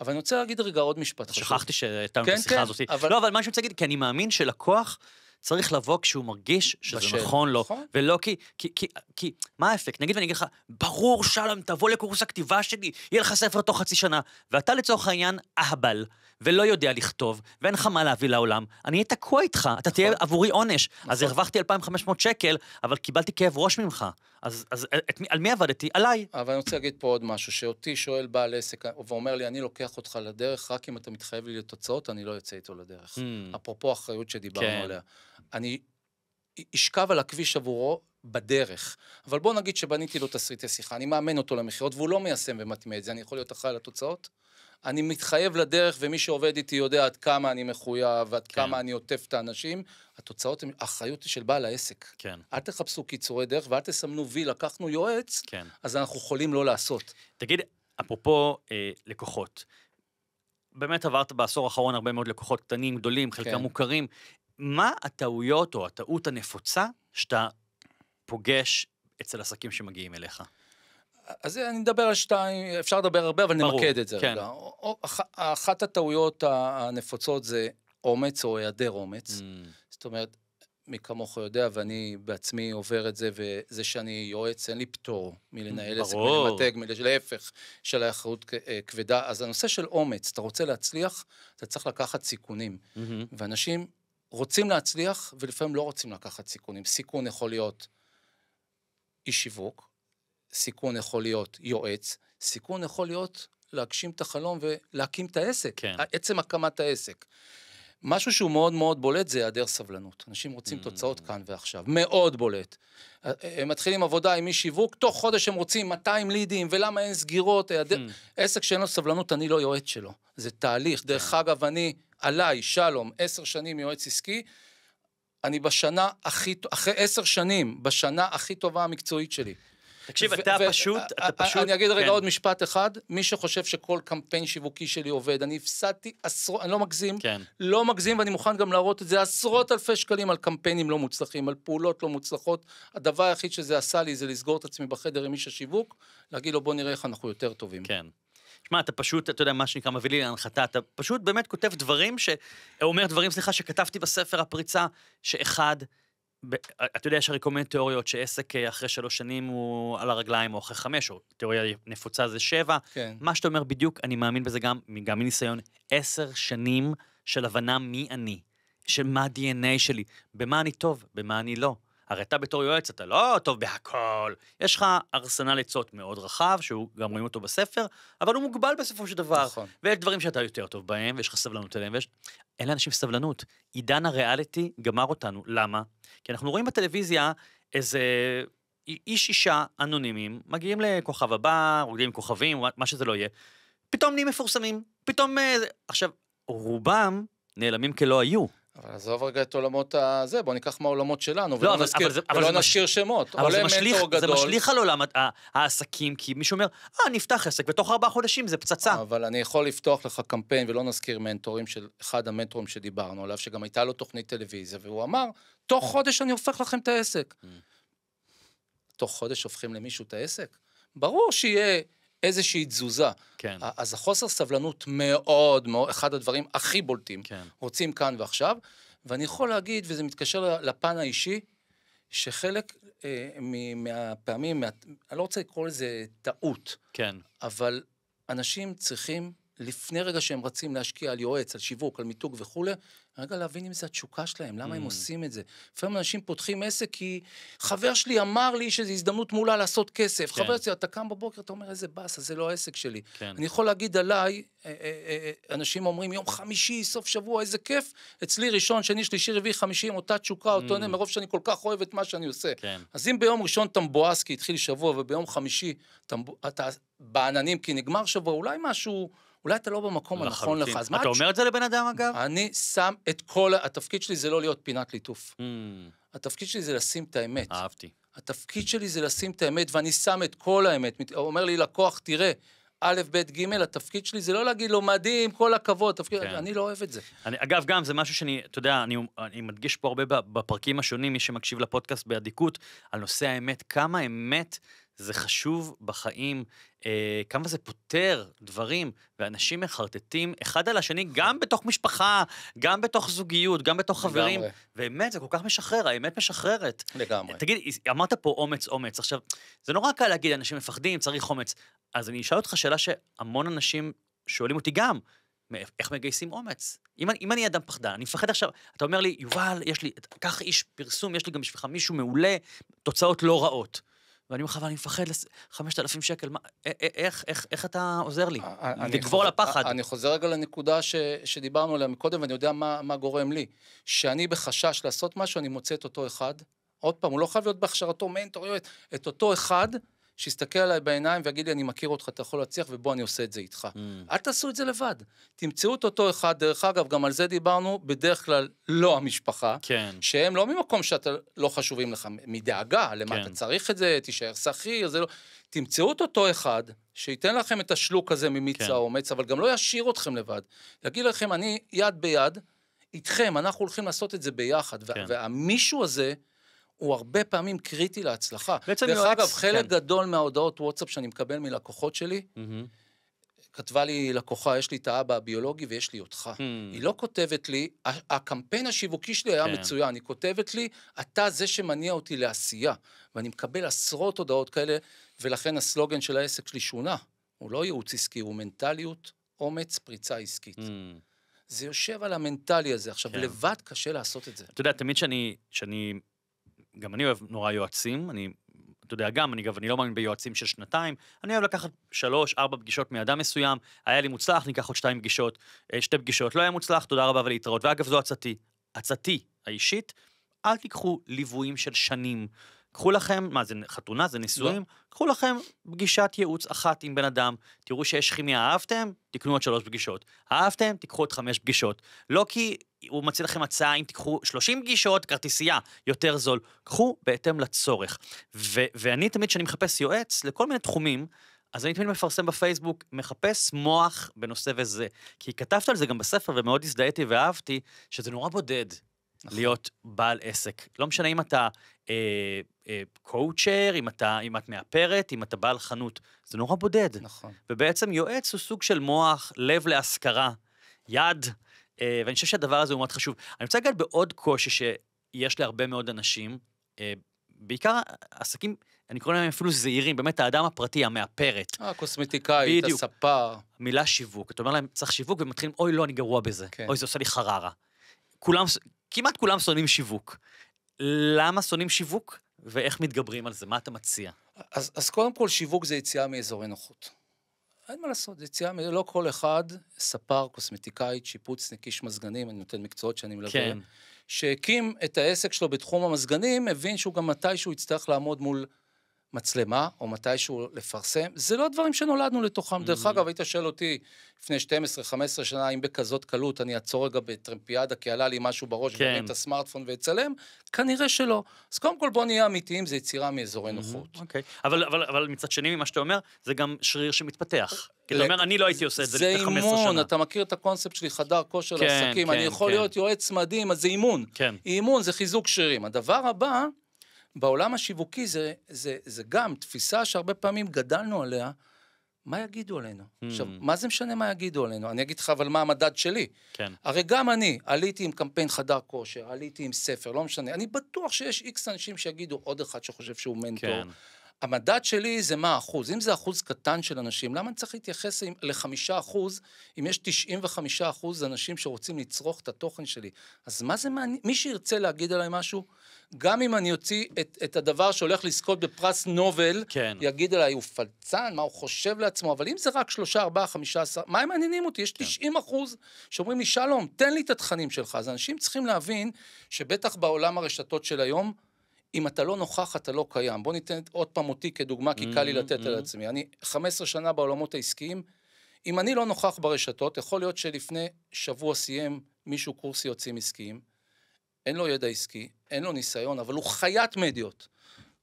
אבל אני רוצה להגיד רגע עוד משפט חשוב. שכחתי שהייתה לנו כן, את השיחה כן, הזאת. אבל... לא, אבל מה שאני רוצה להגיד, כי אני מאמין שלקוח... צריך לבוא כשהוא מרגיש שזה בשל. נכון לו, נכון? ולא כי, כי, כי, כי, מה האפקט? נגיד ואני אגיד לך, ברור שלום, תבוא לקורס הכתיבה שלי, יהיה לך ספר תוך חצי שנה, ואתה לצורך העניין אהבל, ולא יודע לכתוב, ואין לך מה להביא לעולם, אני אהיה תקוע איתך, אתה תהיה נכון. עבורי עונש. אז נכון. הרווחתי 2,500 שקל, אבל קיבלתי כאב ראש ממך. אז, אז אה, את, על מי עבדתי? עליי. אבל אני רוצה להגיד פה עוד משהו, שאותי שואל בעל עסק ואומר לי, אני לוקח אותך לדרך, רק אם אתה מתחייב לי לתוצאות, אני לא יוצא איתו לדרך. Mm. אפרופו אחריות שדיברנו כן. עליה. אני אשכב על הכביש עבורו בדרך, אבל בוא נגיד שבניתי לו תסריטי שיחה, אני מאמן אותו למכירות והוא לא מיישם ומטמיע את זה, אני יכול להיות אחראי לתוצאות? אני מתחייב לדרך, ומי שעובד איתי יודע עד כמה אני מחויב, ועד כן. כמה אני עוטף את האנשים. התוצאות הן, האחריות היא של בעל העסק. כן. אל תחפשו קיצורי דרך ואל תסמנו וי, לקחנו יועץ, כן. אז אנחנו יכולים לא לעשות. תגיד, אפרופו אה, לקוחות, באמת עברת בעשור האחרון הרבה מאוד לקוחות קטנים, גדולים, חלקם כן. מוכרים. מה הטעויות או הטעות הנפוצה שאתה פוגש אצל עסקים שמגיעים אליך? אז אני אדבר על שתיים, אפשר לדבר הרבה, אבל ברור, נמקד את זה כן. רגע. אח, אחת הטעויות הנפוצות זה אומץ או היעדר אומץ. Mm. זאת אומרת, מי כמוך יודע, ואני בעצמי עובר את זה, וזה שאני יועץ, אין לי פטור מלנהל עסק, מלמתג, להפך, יש עלי אחריות אה, כבדה. אז הנושא של אומץ, אתה רוצה להצליח, אתה צריך לקחת סיכונים. Mm-hmm. ואנשים רוצים להצליח, ולפעמים לא רוצים לקחת סיכונים. סיכון יכול להיות אי שיווק, סיכון יכול להיות יועץ, סיכון יכול להיות להגשים את החלום ולהקים את העסק, כן. עצם הקמת העסק. משהו שהוא מאוד מאוד בולט זה היעדר סבלנות. אנשים רוצים mm. תוצאות כאן ועכשיו, מאוד בולט. הם מתחילים עבודה עם איש שיווק, תוך חודש הם רוצים 200 לידים, ולמה אין סגירות, היעדר... Mm. עסק שאין לו סבלנות, אני לא יועץ שלו. זה תהליך. כן. דרך אגב, אני, עליי, שלום, עשר שנים יועץ עסקי, אני בשנה הכי, אחרי עשר שנים, בשנה הכי טובה המקצועית שלי. תקשיב, אתה פשוט, אתה פשוט... אני אגיד רגע כן. עוד משפט אחד. מי שחושב שכל קמפיין שיווקי שלי עובד, אני הפסדתי עשרות, אני לא מגזים, כן. לא מגזים ואני מוכן גם להראות את זה, עשרות אלפי שקלים על קמפיינים לא מוצלחים, על פעולות לא מוצלחות. הדבר היחיד שזה עשה לי זה לסגור את עצמי בחדר עם איש השיווק, להגיד לו בוא נראה איך אנחנו יותר טובים. כן. שמע, אתה פשוט, אתה יודע, מה שנקרא, מביא לי להנחתה, אתה פשוט באמת כותב דברים ש... אומר דברים, סליחה, שכתבתי בספר הפריצה, שאחד, אה, אתה יודע, יש הרי כל מיני תיאוריות שעסק אה, אחרי שלוש שנים הוא על הרגליים, או אחרי חמש, או תיאוריה נפוצה זה שבע. כן. מה שאתה אומר בדיוק, אני מאמין בזה גם, גם מניסיון, עשר שנים של הבנה מי אני, של מה ה-DNA שלי, במה אני טוב, במה אני לא, הרי אתה בתור יועץ, אתה לא טוב בהכל. יש לך ארסנל עצות מאוד רחב, שהוא גם רואים אותו בספר, אבל הוא מוגבל בסופו של דבר. נכון. ויש דברים שאתה יותר טוב בהם, ויש לך סבלנות אליהם, ויש... אין לאנשים סבלנות. עידן הריאליטי גמר אותנו. למה? כי אנחנו רואים בטלוויזיה איזה איש אישה אנונימיים, מגיעים לכוכב הבא, רוקדים עם כוכבים, מה שזה לא יהיה. פתאום נהיים מפורסמים, פתאום... אה, עכשיו, רובם נעלמים כלא היו. אבל עזוב רגע את עולמות הזה, בוא ניקח מהעולמות שלנו, לא, ולא, אבל, נזכיר, אבל, ולא אבל נשאיר מש... שמות. אבל זה משליך, גדול. זה משליך על עולם העסקים, כי מישהו אומר, אה, נפתח עסק, ותוך ארבעה חודשים זה פצצה. אבל אני יכול לפתוח לך קמפיין, ולא נזכיר מנטורים של אחד המנטורים שדיברנו עליו, שגם הייתה לו תוכנית טלוויזיה, והוא אמר, תוך כן. חודש אני הופך לכם את העסק. Mm. תוך חודש הופכים למישהו את העסק? ברור שיהיה איזושהי תזוזה. כן. אז החוסר סבלנות מאוד, מאוד, אחד הדברים הכי בולטים. כן. רוצים כאן ועכשיו, ואני יכול להגיד, וזה מתקשר לפן האישי, שחלק אה, מהפעמים, מה, אני לא רוצה לקרוא לזה טעות, כן. אבל אנשים צריכים לפני רגע שהם רצים להשקיע על יועץ, על שיווק, על מיתוג וכולי, רגע להבין אם זה התשוקה שלהם, למה mm. הם עושים את זה. לפעמים אנשים פותחים עסק כי חבר שלי אמר לי שזו הזדמנות מעולה לעשות כסף. כן. חבר שלי, אתה קם בבוקר, אתה אומר, איזה באסה, זה לא העסק שלי. כן. אני יכול להגיד עליי, אה, אה, אה, אנשים אומרים, יום חמישי, סוף שבוע, איזה כיף. אצלי ראשון, שני, שלישי, רביעי, חמישי, אותה תשוקה, mm. אותו עניין, מרוב שאני כל כך אוהב את מה שאני עושה. כן. אז אם ביום ראשון טמבואסקי התחיל שבוע, וביום חמישי אתה בעננים כי נגמר שבוע, אולי משהו... אולי אתה לא במקום לחלוטין. הנכון לך, אז מה... אתה אומר את זה לבן אדם, אגב? אני שם את כל... התפקיד שלי זה לא להיות פינת ליטוף. Hmm. התפקיד שלי זה לשים את האמת. אהבתי. התפקיד שלי זה לשים את האמת, ואני שם את כל האמת. אומר לי לקוח, תראה, א', ב', ג', התפקיד שלי זה לא להגיד לו, מדהים, כל הכבוד, תפקיד, כן. אני לא אוהב את זה. אני, אגב, גם זה משהו שאני, אתה יודע, אני, אני מדגיש פה הרבה בפרקים השונים, מי שמקשיב לפודקאסט באדיקות, על נושא האמת, כמה אמת זה חשוב בחיים, אה, כמה זה פותר דברים, ואנשים מחרטטים אחד על השני, כן. גם בתוך משפחה, גם בתוך זוגיות, גם בתוך חברים. לגמרי. באמת, זה כל כך משחרר, האמת משחררת. לגמרי. תגיד, אמרת פה אומץ, אומץ. עכשיו, זה נורא קל להגיד, אנשים מפחדים, צריך אומץ. אז אני אשאל אותך שאלה שהמון אנשים שואלים אותי גם, איך מגייסים אומץ? אם, אני, אם אני אדם פחדן, אני מפחד עכשיו, אתה אומר לי, יובל, יש לי, קח איש פרסום, יש לי גם בשבילך מישהו מעולה, תוצאות לא רעות. ואני אומר לך, אבל אני מפחד, 5,000 שקל, איך, אתה עוזר לי? לגבור על הפחד. אני חוזר רגע לנקודה שדיברנו עליה מקודם, ואני יודע מה, גורם לי. שאני בחשש לעשות משהו, אני מוצא את אותו אחד. עוד פעם, הוא לא חייב להיות בהכשרתו מנטוריות, את אותו אחד שיסתכל עליי בעיניים ויגיד לי, אני מכיר אותך, אתה יכול להצליח, ובוא, אני עושה את זה איתך. Mm. אל תעשו את זה לבד. תמצאו את אותו אחד, דרך אגב, גם על זה דיברנו, בדרך כלל לא המשפחה. כן. שהם לא ממקום שאתה לא חשובים לך, מדאגה, למה כן. אתה צריך את זה, תישאר שכיר, זה לא... תמצאו את אותו אחד, שייתן לכם את השלוק הזה ממיץ כן. האומץ, אבל גם לא ישאיר אתכם לבד. יגיד לכם, אני יד ביד, איתכם, אנחנו הולכים לעשות את זה ביחד. כן. והמישהו הזה, הוא הרבה פעמים קריטי להצלחה. בעצם דרך אגב, חלק כן. גדול מההודעות וואטסאפ שאני מקבל מלקוחות שלי, mm-hmm. כתבה לי לקוחה, יש לי את האבא הביולוגי ויש לי אותך. mm Hmm. היא לא כותבת לי, הקמפיין השיווקי שלי היה כן. מצוין, היא כותבת לי, אתה זה שמניע אותי לעשייה. ואני מקבל עשרות הודעות כאלה, ולכן הסלוגן של העסק שלי שונה. הוא לא ייעוץ עסקי, הוא מנטליות, אומץ, פריצה עסקית. mm Hmm. זה יושב על המנטלי הזה. עכשיו, כן. לבד קשה לעשות את זה. אתה יודע, תמיד כשאני גם אני אוהב נורא יועצים, אני, אתה יודע, גם, אני אגב, אני לא מאמין ביועצים של שנתיים, אני אוהב לקחת שלוש, ארבע פגישות מאדם מסוים, היה לי מוצלח, ניקח עוד שתיים פגישות, אה, שתי פגישות, לא היה מוצלח, תודה רבה ולהתראות. ואגב, זו עצתי. עצתי האישית, אל תיקחו ליוויים של שנים, קחו לכם, מה זה חתונה, זה נישואים? לא. קחו לכם פגישת ייעוץ אחת עם בן אדם, תראו שיש כימיה, אהבתם? תקנו עוד שלוש פגישות. אהבתם? תיקחו עוד חמש פגישות. לא כי הוא מציע לכם הצעה אם תיקחו שלושים פגישות, כרטיסייה, יותר זול. קחו בהתאם לצורך. ו- ואני תמיד, כשאני מחפש יועץ לכל מיני תחומים, אז אני תמיד מפרסם בפייסבוק, מחפש מוח בנושא וזה. כי כתבת על זה גם בספר ומאוד הזדהיתי ואהבתי, שזה נורא בודד. נכון. להיות בעל עסק. לא משנה אם אתה אה, קואוצ'ר, אה, אם, אם את מאפרת, אם אתה בעל חנות. זה נורא בודד. נכון. ובעצם יועץ הוא סוג של מוח, לב להשכרה, יד, אה, ואני חושב שהדבר הזה הוא מאוד חשוב. אני רוצה לגעת בעוד קושי שיש להרבה מאוד אנשים, אה, בעיקר עסקים, אני קורא להם אפילו זעירים, באמת האדם הפרטי, המאפרת. הקוסמטיקאית, הספר. מילה שיווק, אתה אומר להם, צריך שיווק, ומתחילים, אוי, לא, אני גרוע בזה. כן. אוי, זה עושה לי חררה. כולם, כמעט כולם שונאים שיווק. למה שונאים שיווק? ואיך מתגברים על זה? מה אתה מציע? אז, אז קודם כל, שיווק זה יציאה מאזורי נוחות. אין מה לעשות, זה יציאה, לא כל אחד, ספר, קוסמטיקאית, שיפוץ, נקיש מזגנים, אני נותן מקצועות שאני מלווה, כן. שהקים את העסק שלו בתחום המזגנים, הבין שהוא גם מתישהו יצטרך לעמוד מול מצלמה, או מתישהו לפרסם, זה לא דברים שנולדנו לתוכם. Mm-hmm. דרך אגב, היית שואל אותי לפני 12-15 שנה, אם בכזאת קלות אני אעצור רגע בטרמפיאדה, כי עלה לי משהו בראש, כן. ואני את הסמארטפון ואצלם, כנראה שלא. אז קודם כל בוא נהיה אמיתיים, זה יצירה מאזורי mm-hmm. נוחות. אוקיי, okay. אבל, אבל, אבל מצד שני, ממה שאתה אומר, זה גם שריר שמתפתח. כי אתה אומר, אני לא הייתי עושה את זה, זה לפני 15 שנה. זה אימון, אתה מכיר את הקונספט שלי, חדר כושר כן, לעסקים, כן, אני יכול כן. להיות יועץ מדהים, אז זה אימון. כן. אימון זה חיזוק שרירים. הדבר הבא, בעולם השיווקי זה, זה, זה גם תפיסה שהרבה פעמים גדלנו עליה, מה יגידו עלינו? Mm. עכשיו, hmm. מה זה משנה מה יגידו עלינו? אני אגיד לך אבל מה המדד שלי. כן. הרי גם אני עליתי עם קמפיין חדר כושר, עליתי עם ספר, לא משנה. אני בטוח שיש איקס אנשים שיגידו עוד אחד שחושב שהוא מנטור. כן. המדד שלי זה מה האחוז, אם זה אחוז קטן של אנשים, למה אני צריך להתייחס לחמישה אחוז, אם יש 95 אחוז אנשים שרוצים לצרוך את התוכן שלי? אז מה זה מעניין, מי שירצה להגיד עליי משהו, גם אם אני אוציא את, את הדבר שהולך לזכות בפרס נובל, כן. יגיד עליי, הוא פלצן, מה הוא חושב לעצמו, אבל אם זה רק שלושה, ארבעה, חמישה עשר, מה הם מעניינים אותי? יש 90 כן. אחוז שאומרים לי, שלום, תן לי את התכנים שלך. אז אנשים צריכים להבין שבטח בעולם הרשתות של היום, אם אתה לא נוכח, אתה לא קיים. בוא ניתן עוד פעם אותי כדוגמה, כי קל לי mm-hmm, לתת על mm-hmm. עצמי. אני 15 שנה בעולמות העסקיים, אם אני לא נוכח ברשתות, יכול להיות שלפני שבוע סיים מישהו קורס יועצים עסקיים. אין לו ידע עסקי, אין לו ניסיון, אבל הוא חיית מדיות.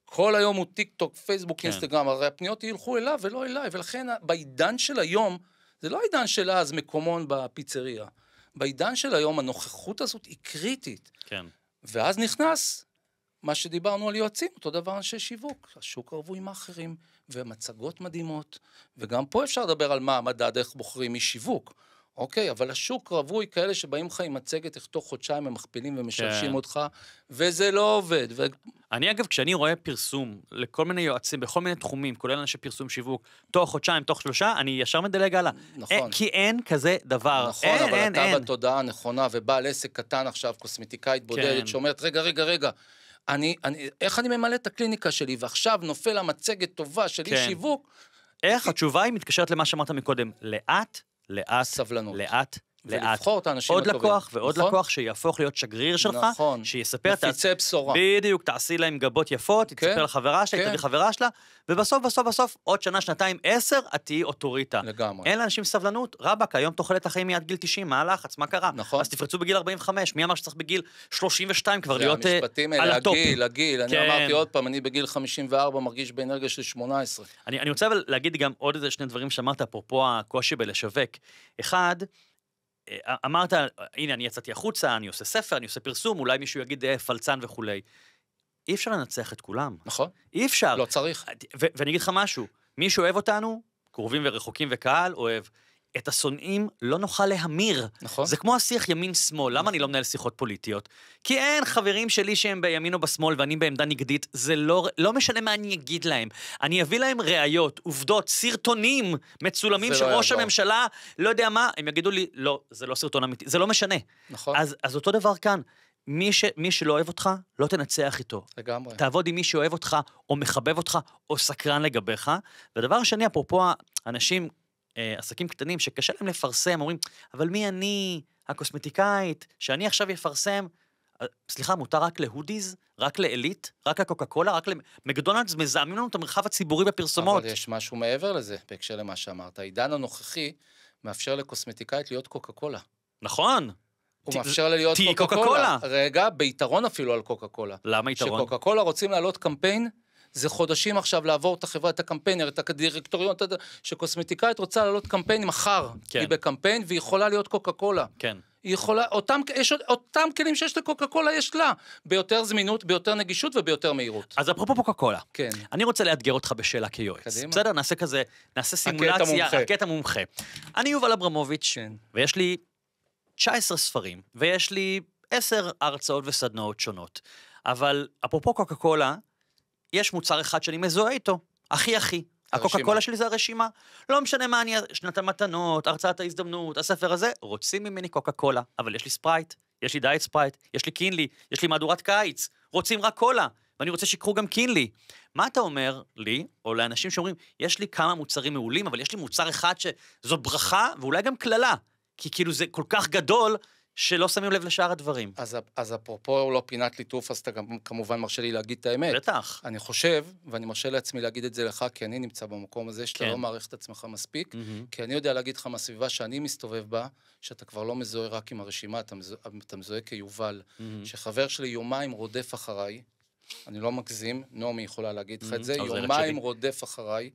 כל היום הוא טיק טוק, פייסבוק, כן. אינסטגרם, הרי הפניות ילכו אליו ולא אליי, ולכן בעידן של היום, זה לא העידן של אז מקומון בפיצריה. בעידן של היום הנוכחות הזאת היא קריטית. כן. ואז נכנס מה שדיברנו על יועצים, אותו דבר אנשי שיווק, השוק הרווי מאכערים, ומצגות מדהימות, וגם פה אפשר לדבר על מה המדד, איך בוחרים משיווק. אוקיי, אבל השוק רווי כאלה שבאים לך עם מצגת, איך תוך חודשיים הם מכפילים ומשרשים כן. אותך, וזה לא עובד. ו... אני אגב, כשאני רואה פרסום לכל מיני יועצים בכל מיני תחומים, כולל אנשי פרסום שיווק, תוך חודשיים, תוך שלושה, אני ישר מדלג הלאה. נכון. אין, כי אין כזה דבר. נכון, אין, אבל אין, אתה אין. בתודעה הנכונה, ובעל עסק קטן עכשיו, קוסמטיקאית בודדת, כן. שאומרת, רגע, רגע, רגע, אני, אני, איך אני ממלא את הקליניקה שלי, ועכשיו נופל המצגת טובה של כן. אי שיווק, איך התשובה היא מתקשרת למה שאמרת מקודם, לאט לאט, סבלנות. לאט, לאט. ולבחור את האנשים עוד הטובים. עוד לקוח ועוד נכון? לקוח שיהפוך להיות שגריר שלך, נכון. שיספר... את מפיצי תע... בשורה. בדיוק, תעשי להם גבות יפות, כן, תספר לחברה שלה, כן. תביא חברה שלה, ובסוף, בסוף, בסוף, עוד שנה, שנתיים, עשר, את תהיי אוטוריטה. לגמרי. אין לאנשים סבלנות, רבאק, היום תוחלת החיים היא עד גיל 90, מה הלחץ, מה קרה? נכון. אז תפרצו בגיל 45, מי אמר שצריך בגיל 32 כבר להיות אה, אה, על הטופ. המשפטים האלה, הגיל, הגיל, אני כן. אמרתי עוד פעם, אני בגיל 54 מרגיש באנרגיה של 18. אני רוצה להגיד גם עוד שני דברים שאמרת, אה, אמרת, הנה, אני יצאתי החוצה, אני עושה ספר, אני עושה פרסום, אולי מישהו יגיד אה, פלצן וכולי. אי אפשר לנצח את כולם. נכון. אי אפשר. לא צריך. אה, ואני אגיד לך משהו, מי שאוהב אותנו, קרובים ורחוקים וקהל, אוהב. את השונאים לא נוכל להמיר. נכון. זה כמו השיח ימין-שמאל, למה אני לא מנהל שיחות פוליטיות? כי אין חברים שלי שהם בימין או בשמאל ואני בעמדה נגדית, זה לא, לא משנה מה אני אגיד להם. אני אביא להם ראיות, עובדות, סרטונים מצולמים של לא ראש הממשלה, לא יודע מה, הם יגידו לי, לא, זה לא סרטון אמיתי, זה לא משנה. נכון. אז, אז אותו דבר כאן. מי, ש, מי שלא אוהב אותך, לא תנצח איתו. לגמרי. תעבוד עם מי שאוהב אותך, או מחבב אותך, או סקרן לגביך. ודבר שני, אפרופו האנשים, אה, עסקים קטנים שקשה להם לפרסם, אומרים, אבל מי אני, הקוסמטיקאית, שאני עכשיו אפרסם? אה, סליחה, מותר רק להודיז? רק לאליט? רק לקוקה קולה? רק למקדונלדס? מזהמים לנו את המרחב הציבורי בפרסומות. אבל יש משהו מעבר לזה, בהקשר למה שאמרת. העידן הנוכחי מאפשר לקוסמטיקאית להיות קוקה קולה. נכון. הוא מאפשר לה להיות קוקה קולה. רגע, ביתרון אפילו על קוקה קולה. למה יתרון? שקוקה קולה רוצים להעלות קמפיין זה חודשים עכשיו לעבור את החברה, את הקמפיינר, את הדירקטוריון, שקוסמטיקאית רוצה לעלות קמפיין מחר, כן. היא בקמפיין והיא יכולה להיות קוקה קולה. כן. היא יכולה, אותם, יש, אותם כלים שיש לקוקה קולה יש לה, ביותר זמינות, ביותר נגישות וביותר מהירות. אז אפרופו קוקה קולה, כן. אני רוצה לאתגר אותך בשאלה כיועץ. קדימה. בסדר, נעשה כזה, נעשה סימולציה, הקטע מומחה. אני יובל אברמוביץ', כן. ויש לי 19 ספרים, ויש לי 10 הרצאות וסדנאות שונות. אבל אפרופו קוקה קולה, יש מוצר אחד שאני מזוהה איתו, הכי הכי. הקוקה קולה שלי זה הרשימה. לא משנה מה אני, שנת המתנות, הרצאת ההזדמנות, הספר הזה, רוצים ממני קוקה קולה, אבל יש לי ספרייט, יש לי דייט ספרייט, יש לי קינלי, יש לי מהדורת קיץ, רוצים רק קולה, ואני רוצה שיקחו גם קינלי. מה אתה אומר לי, או לאנשים שאומרים, יש לי כמה מוצרים מעולים, אבל יש לי מוצר אחד שזו ברכה, ואולי גם קללה, כי כאילו זה כל כך גדול, שלא שמים לב לשאר הדברים. אז, אז אפרופו לא פינת ליטוף, אז אתה גם כמובן מרשה לי להגיד את האמת. בטח. אני חושב, ואני מרשה לעצמי להגיד את זה לך, כי אני נמצא במקום הזה, שאתה כן. לא מעריך את עצמך מספיק, mm-hmm. כי אני יודע להגיד לך מהסביבה שאני מסתובב בה, שאתה כבר לא מזוהה רק עם הרשימה, אתה מזוהה, אתה מזוהה כיובל, mm-hmm. שחבר שלי יומיים רודף אחריי, אני לא מגזים, נעמי יכולה להגיד לך mm-hmm. את זה, יומיים שלי. רודף אחריי,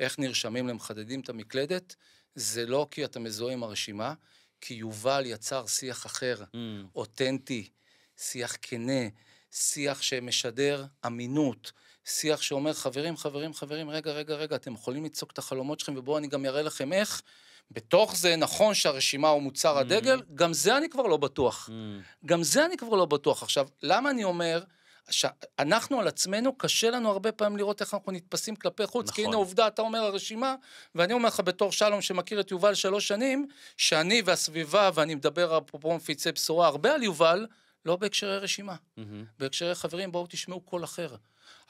איך נרשמים למחדדים את המקלדת, זה לא כי אתה מזוהה עם הרשימה, כי יובל יצר שיח אחר, mm. אותנטי, שיח כנה, שיח שמשדר אמינות, שיח שאומר, חברים, חברים, חברים, רגע, רגע, רגע, אתם יכולים לצעוק את החלומות שלכם, ובואו אני גם אראה לכם איך. בתוך זה נכון שהרשימה הוא מוצר mm. הדגל, גם זה אני כבר לא בטוח. Mm. גם זה אני כבר לא בטוח. עכשיו, למה אני אומר... אנחנו על עצמנו, קשה לנו הרבה פעמים לראות איך אנחנו נתפסים כלפי חוץ, נכון. כי הנה נכון. עובדה, אתה אומר הרשימה, ואני אומר לך בתור שלום שמכיר את יובל שלוש שנים, שאני והסביבה, ואני מדבר אפרופו מפיצי בשורה הרבה על יובל, לא בהקשרי רשימה. Mm-hmm. בהקשרי חברים, בואו תשמעו קול אחר.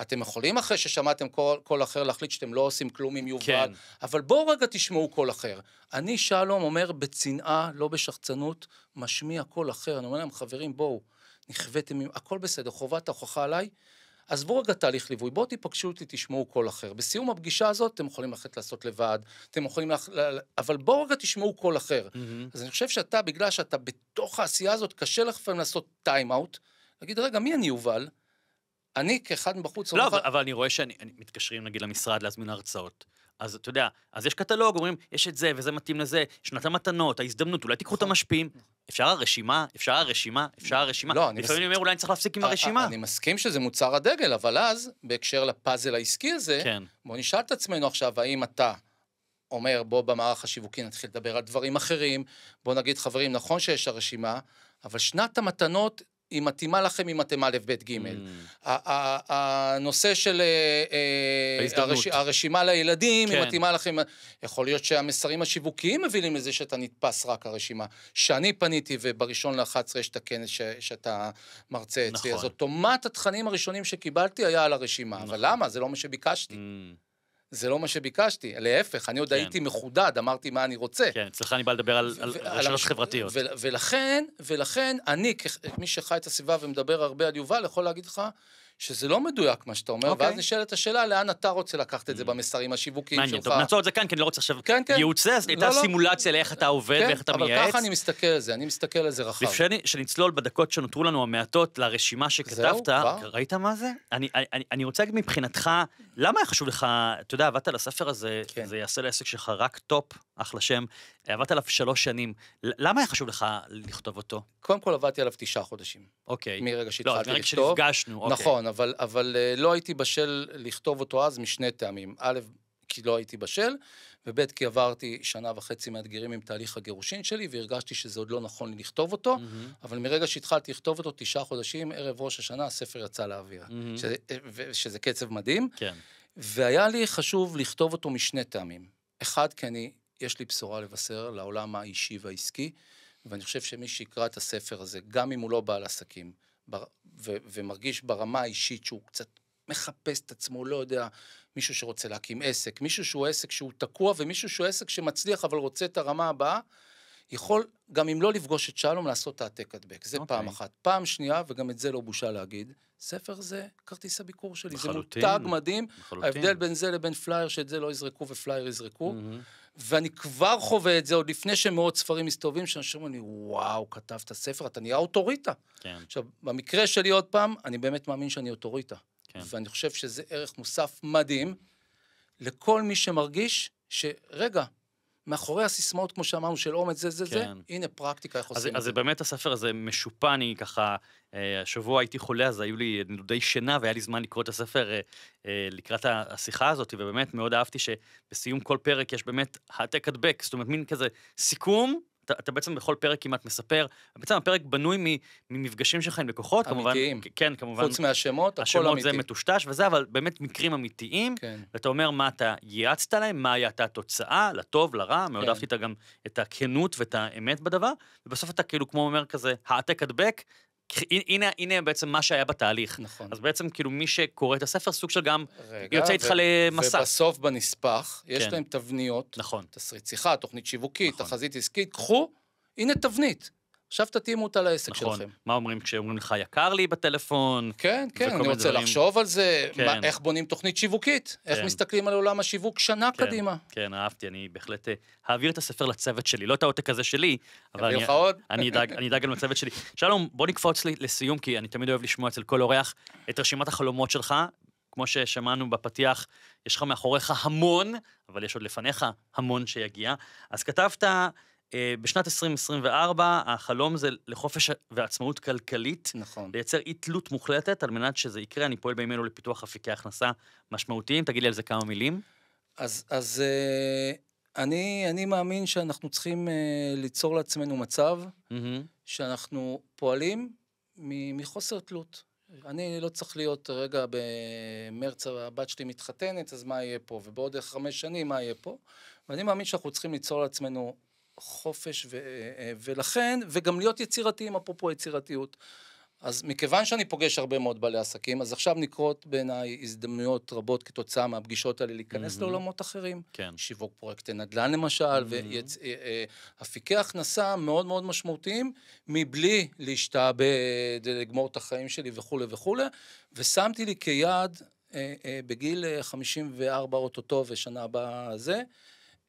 אתם יכולים אחרי ששמעתם קול, קול אחר להחליט שאתם לא עושים כלום עם יובל, כן. אבל בואו רגע תשמעו קול אחר. אני, שלום, אומר בצנעה, לא בשחצנות, משמיע קול אחר. אני אומר להם, חברים, בואו. נכוויתם, הכל בסדר, חובת ההוכחה עליי. עזבו רגע תהליך ליווי, בואו תיפגשו אותי, תשמעו קול אחר. בסיום הפגישה הזאת אתם יכולים ללכת לעשות לבד, אתם יכולים לח... אבל בואו רגע תשמעו קול אחר. Mm-hmm. אז אני חושב שאתה, בגלל שאתה בתוך העשייה הזאת, קשה לך לפעמים לעשות טיים אאוט, להגיד, רגע, מי אני יובל? אני כאחד מבחוץ... לא, אבל, אחד... אבל אני רואה שאני, מתקשרים נגיד למשרד להזמין הרצאות. אז אתה יודע, אז יש קטלוג, אומרים, יש את זה, וזה מתאים לזה, שנת המתנות, ההזדמנות, אולי תיקחו את נכון. המשפיעים. אפשר הרשימה, אפשר הרשימה, אפשר הרשימה. לא, אני לפעמים אני אומר, אולי אני צריך להפסיק עם אה, הרשימה. אה, אני מסכים שזה מוצר הדגל, אבל אז, בהקשר לפאזל העסקי הזה, כן. בוא נשאל את עצמנו עכשיו, האם אתה... אומר, בוא במערך השיווקי נתחיל לדבר על דברים אחרים, בוא נגיד, חברים, נכון שיש הרשימה, אבל שנת המתנות היא מתאימה לכם, אם אתם א', ב', ג'. Mm. הנושא של אה, אה, הרשימה לילדים, היא כן. מתאימה לכם, יכול להיות שהמסרים השיווקיים מבינים לזה שאתה נתפס רק הרשימה. שאני פניתי, ובראשון ל-11 יש את הכנס שאתה מרצה אצלי, אז נכון. אוטומט התכנים הראשונים שקיבלתי היה על הרשימה. אבל נכון. למה? זה לא מה שביקשתי. Mm. זה לא מה שביקשתי, להפך, אני עוד כן. הייתי מחודד, אמרתי מה אני רוצה. כן, אצלך אני בא לדבר על, על רשויות חברתיות. ולכן, ולכן אני, כמי שחי את הסביבה ומדבר הרבה על יובל, יכול להגיד לך שזה לא מדויק מה שאתה אומר, okay. אוקיי. ואז נשאלת השאלה לאן אתה רוצה לקחת את זה mm. במסרים השיווקיים שלך. מעניין, טוב, נעצור את זה כאן, כי אני לא רוצה עכשיו כן, כן. ייעוץ זה, אז לא, הייתה לא, סימולציה לאיך אתה עובד כן, ואיך אתה מייעץ. אבל ככה אני מסתכל על זה, אני מסתכל על זה רחב. לפני שנצלול בדקות שנותרו לנו המעטות לרשימה שכתבת, ראית מה זה? אני, אני, אני רוצה להגיד מבחינתך, למה היה חשוב לך, אתה יודע, עבדת על הספר הזה, כן. זה יעשה לעסק שלך רק טופ, אחלה שם, עבדת עליו שלוש שנים, למה היה חשוב לך לכתוב אותו? קודם כל עבדתי עליו תשעה חודשים. אוקיי. מרגע לא, שהתחלתי לכתוב. לא, מרגע שנפגשנו, אוקיי. נכון, אבל, אבל אה, לא הייתי בשל לכתוב אותו אז משני טעמים. א', כי לא הייתי בשל, וב' כי עברתי שנה וחצי מאתגרים עם תהליך הגירושין שלי, והרגשתי שזה עוד לא נכון לי לכתוב אותו, mm-hmm. אבל מרגע שהתחלתי לכתוב אותו, תשעה חודשים, ערב ראש השנה, הספר יצא לאוויר, mm-hmm. שזה, אה, שזה קצב מדהים. כן. והיה לי חשוב לכתוב אותו משני טעמים. אחד, כי אני, יש לי בשורה לבשר לעולם האישי והעסקי, ואני חושב שמי שיקרא את הספר הזה, גם אם הוא לא בעל עסקים, ו, ומרגיש ברמה האישית שהוא קצת מחפש את עצמו, לא יודע, מישהו שרוצה להקים עסק, מישהו שהוא עסק שהוא תקוע ומישהו שהוא עסק שמצליח אבל רוצה את הרמה הבאה, יכול, גם אם לא לפגוש את שלום, לעשות העתק הדבק. זה okay. פעם אוקיי. אחת. פעם שנייה, וגם את זה לא בושה להגיד, ספר זה כרטיס הביקור שלי. בחלוטין. זה מותג מדהים. בחלוטין. ההבדל בין זה לבין פלייר, שאת זה לא יזרקו ופלייר יזרקו. Mm-hmm. ואני כבר חווה את זה עוד לפני שמאות ספרים מסתובבים, שאנשים אומרים לי, וואו, כתבת ספר, אתה נהיה אוטוריטה. כן. עכשיו, במקרה שלי עוד פעם, אני באמת מאמין שאני אוטוריטה. כן. ואני חושב שזה ערך מוסף מדהים לכל מי שמרגיש שרגע, מאחורי הסיסמאות, כמו שאמרנו, של אומץ זה זה כן. זה, הנה פרקטיקה איך עושים את זה. אז באמת הספר הזה משופע, אני ככה, אה, השבוע הייתי חולה, אז היו לי נדודי שינה, והיה לי זמן לקרוא את הספר אה, אה, לקראת השיחה הזאת, ובאמת מאוד אהבתי שבסיום כל פרק יש באמת העתק הדבק, זאת אומרת, מין כזה סיכום, אתה, אתה בעצם בכל פרק כמעט מספר, בעצם הפרק בנוי מ, ממפגשים שלך עם לקוחות, אמיתיים. כמובן, כן, כמובן. חוץ מהשמות, הכל השמות אמיתי. השמות זה מטושטש וזה, אבל באמת מקרים אמיתיים, כן. ואתה אומר מה אתה ייעצת להם, מה הייתה התוצאה, לטוב, לרע, כן. מאוד אהבתי גם את הכנות ואת האמת בדבר, ובסוף אתה כאילו כמו אומר כזה, העתק הדבק, הנה, הנה בעצם מה שהיה בתהליך. נכון. אז בעצם כאילו מי שקורא את הספר, סוג של גם רגע, יוצא איתך ו- למסע. ובסוף בנספח, יש כן. להם תבניות. נכון. תסריט שיחה, תוכנית שיווקית, נכון. תחזית עסקית, קחו, הנה תבנית. עכשיו תתאימו אותה לעסק נכון. שלכם. נכון, מה אומרים כשאומרים לך, יקר לי בטלפון? כן, כן, אני רוצה דברים... לחשוב על זה, כן. מה, איך בונים תוכנית שיווקית, כן. איך מסתכלים על עולם השיווק שנה כן, קדימה. כן, אהבתי, אני בהחלט אה, אעביר את הספר לצוות שלי, לא את העותק הזה שלי, אבל אני, אני, אדאג, אני אדאג גם לצוות שלי. שלום, בוא נקפוץ לי, לסיום, כי אני תמיד אוהב לשמוע אצל כל אורח את רשימת החלומות שלך, כמו ששמענו בפתיח, יש לך מאחוריך המון, אבל יש עוד לפניך המון שיגיע. אז כתבת, אה, בשנת 2024, החלום זה לחופש ועצמאות כלכלית. נכון. לייצר אי תלות מוחלטת, על מנת שזה יקרה, אני פועל בימינו לפיתוח אפיקי הכנסה משמעותיים. תגיד לי על זה כמה מילים. אז, אז אה, אני, אני מאמין שאנחנו צריכים אה, ליצור לעצמנו מצב mm-hmm. שאנחנו פועלים מחוסר תלות. אני לא צריך להיות, רגע, במרץ הבת שלי מתחתנת, אז מה יהיה פה? ובעוד חמש שנים, מה יהיה פה? ואני מאמין שאנחנו צריכים ליצור לעצמנו חופש ו, אה, אה, ולכן, וגם להיות יצירתיים, אפרופו יצירתיות. אז מכיוון שאני פוגש הרבה מאוד בעלי עסקים, אז עכשיו נקרות בעיניי הזדמנויות רבות כתוצאה מהפגישות האלה להיכנס mm-hmm. לעולמות אחרים. כן. שיווק פרויקטי נדל"ן למשל, mm-hmm. ואפיקי אה, הכנסה מאוד מאוד משמעותיים, מבלי להשתעבד, לגמור את החיים שלי וכולי וכולי, ושמתי לי כיעד בגיל 54 אוטוטו ושנה הבאה זה,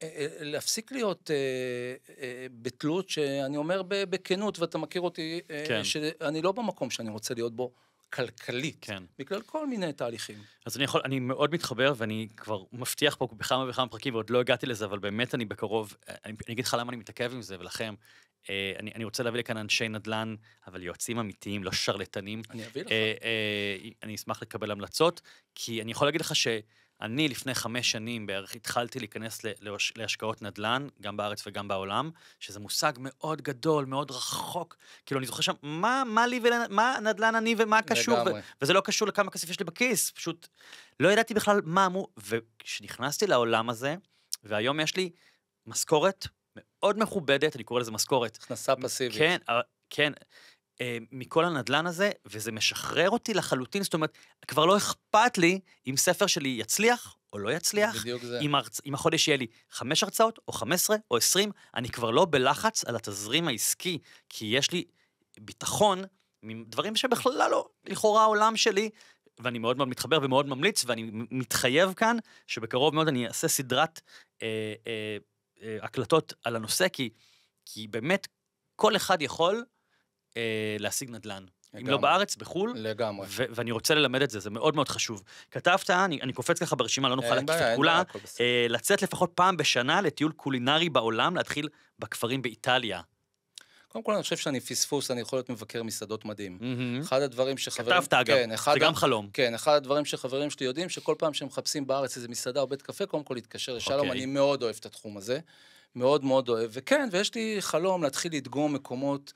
אה, אה, להפסיק להיות אה, אה, אה, בתלות שאני אומר בכנות, ואתה מכיר אותי, כן. שאני לא במקום שאני רוצה להיות בו. כלכלית, כן. בגלל כל מיני תהליכים. אז אני יכול, אני מאוד מתחבר, ואני כבר מבטיח פה בכמה וכמה פרקים, ועוד לא הגעתי לזה, אבל באמת אני בקרוב, אני, אני אגיד לך למה אני מתעכב עם זה, ולכם, אה, אני, אני רוצה להביא לכאן אנשי נדל"ן, אבל יועצים אמיתיים, לא שרלטנים. אני אביא לך. אה, אה, אני אשמח לקבל המלצות, כי אני יכול להגיד לך ש... אני לפני חמש שנים בערך התחלתי להיכנס להשקעות נדל"ן, גם בארץ וגם בעולם, שזה מושג מאוד גדול, מאוד רחוק. כאילו, אני זוכר שם, מה, מה לי ול... מה נדל"ן אני ומה קשור? ו... וזה לא קשור לכמה כסף יש לי בכיס, פשוט לא ידעתי בכלל מה אמור... וכשנכנסתי לעולם הזה, והיום יש לי משכורת מאוד מכובדת, אני קורא לזה משכורת. הכנסה פסיבית. כן, אה, כן, אה, מכל הנדלן הזה, וזה משחרר אותי לחלוטין, זאת אומרת, כבר לא אכפת לי אם ספר שלי יצליח או לא יצליח. בדיוק זה. אם, הרצ... אם החודש יהיה לי חמש הרצאות, או חמש עשרה, או עשרים, אני כבר לא בלחץ על התזרים העסקי, כי יש לי ביטחון מדברים שבכלל לא, לכאורה העולם שלי, ואני מאוד מאוד מתחבר ומאוד ממליץ, ואני מתחייב כאן שבקרוב מאוד אני אעשה סדרת אה, אה, אה, הקלטות על הנושא, כי, כי באמת כל אחד יכול אה, להשיג נדל"ן. לגמרי. אם לא בארץ, בחו"ל. לגמרי. ו- ואני רוצה ללמד את זה, זה מאוד מאוד חשוב. כתבת, אני, אני קופץ ככה ברשימה, לא נוכל להקיף את כולה, אה, לצאת לפחות פעם בשנה לטיול קולינרי בעולם, להתחיל בכפרים באיטליה. קודם כל, אני חושב שאני פספוס, אני יכול להיות מבקר מסעדות מדהים. Mm-hmm. אחד הדברים שחברים... כתבת, אגב, כן, זה גם חלום. כן, אחד הדברים שחברים שלי יודעים, שכל פעם שהם מחפשים בארץ איזה מסעדה או בית קפה, קודם כל להתקשר לשלום, okay. אוקיי. אני מאוד אוהב את התחום הזה. מאוד מאוד אוהב, וכן, ויש לי חלום להתחיל לדגום מקומות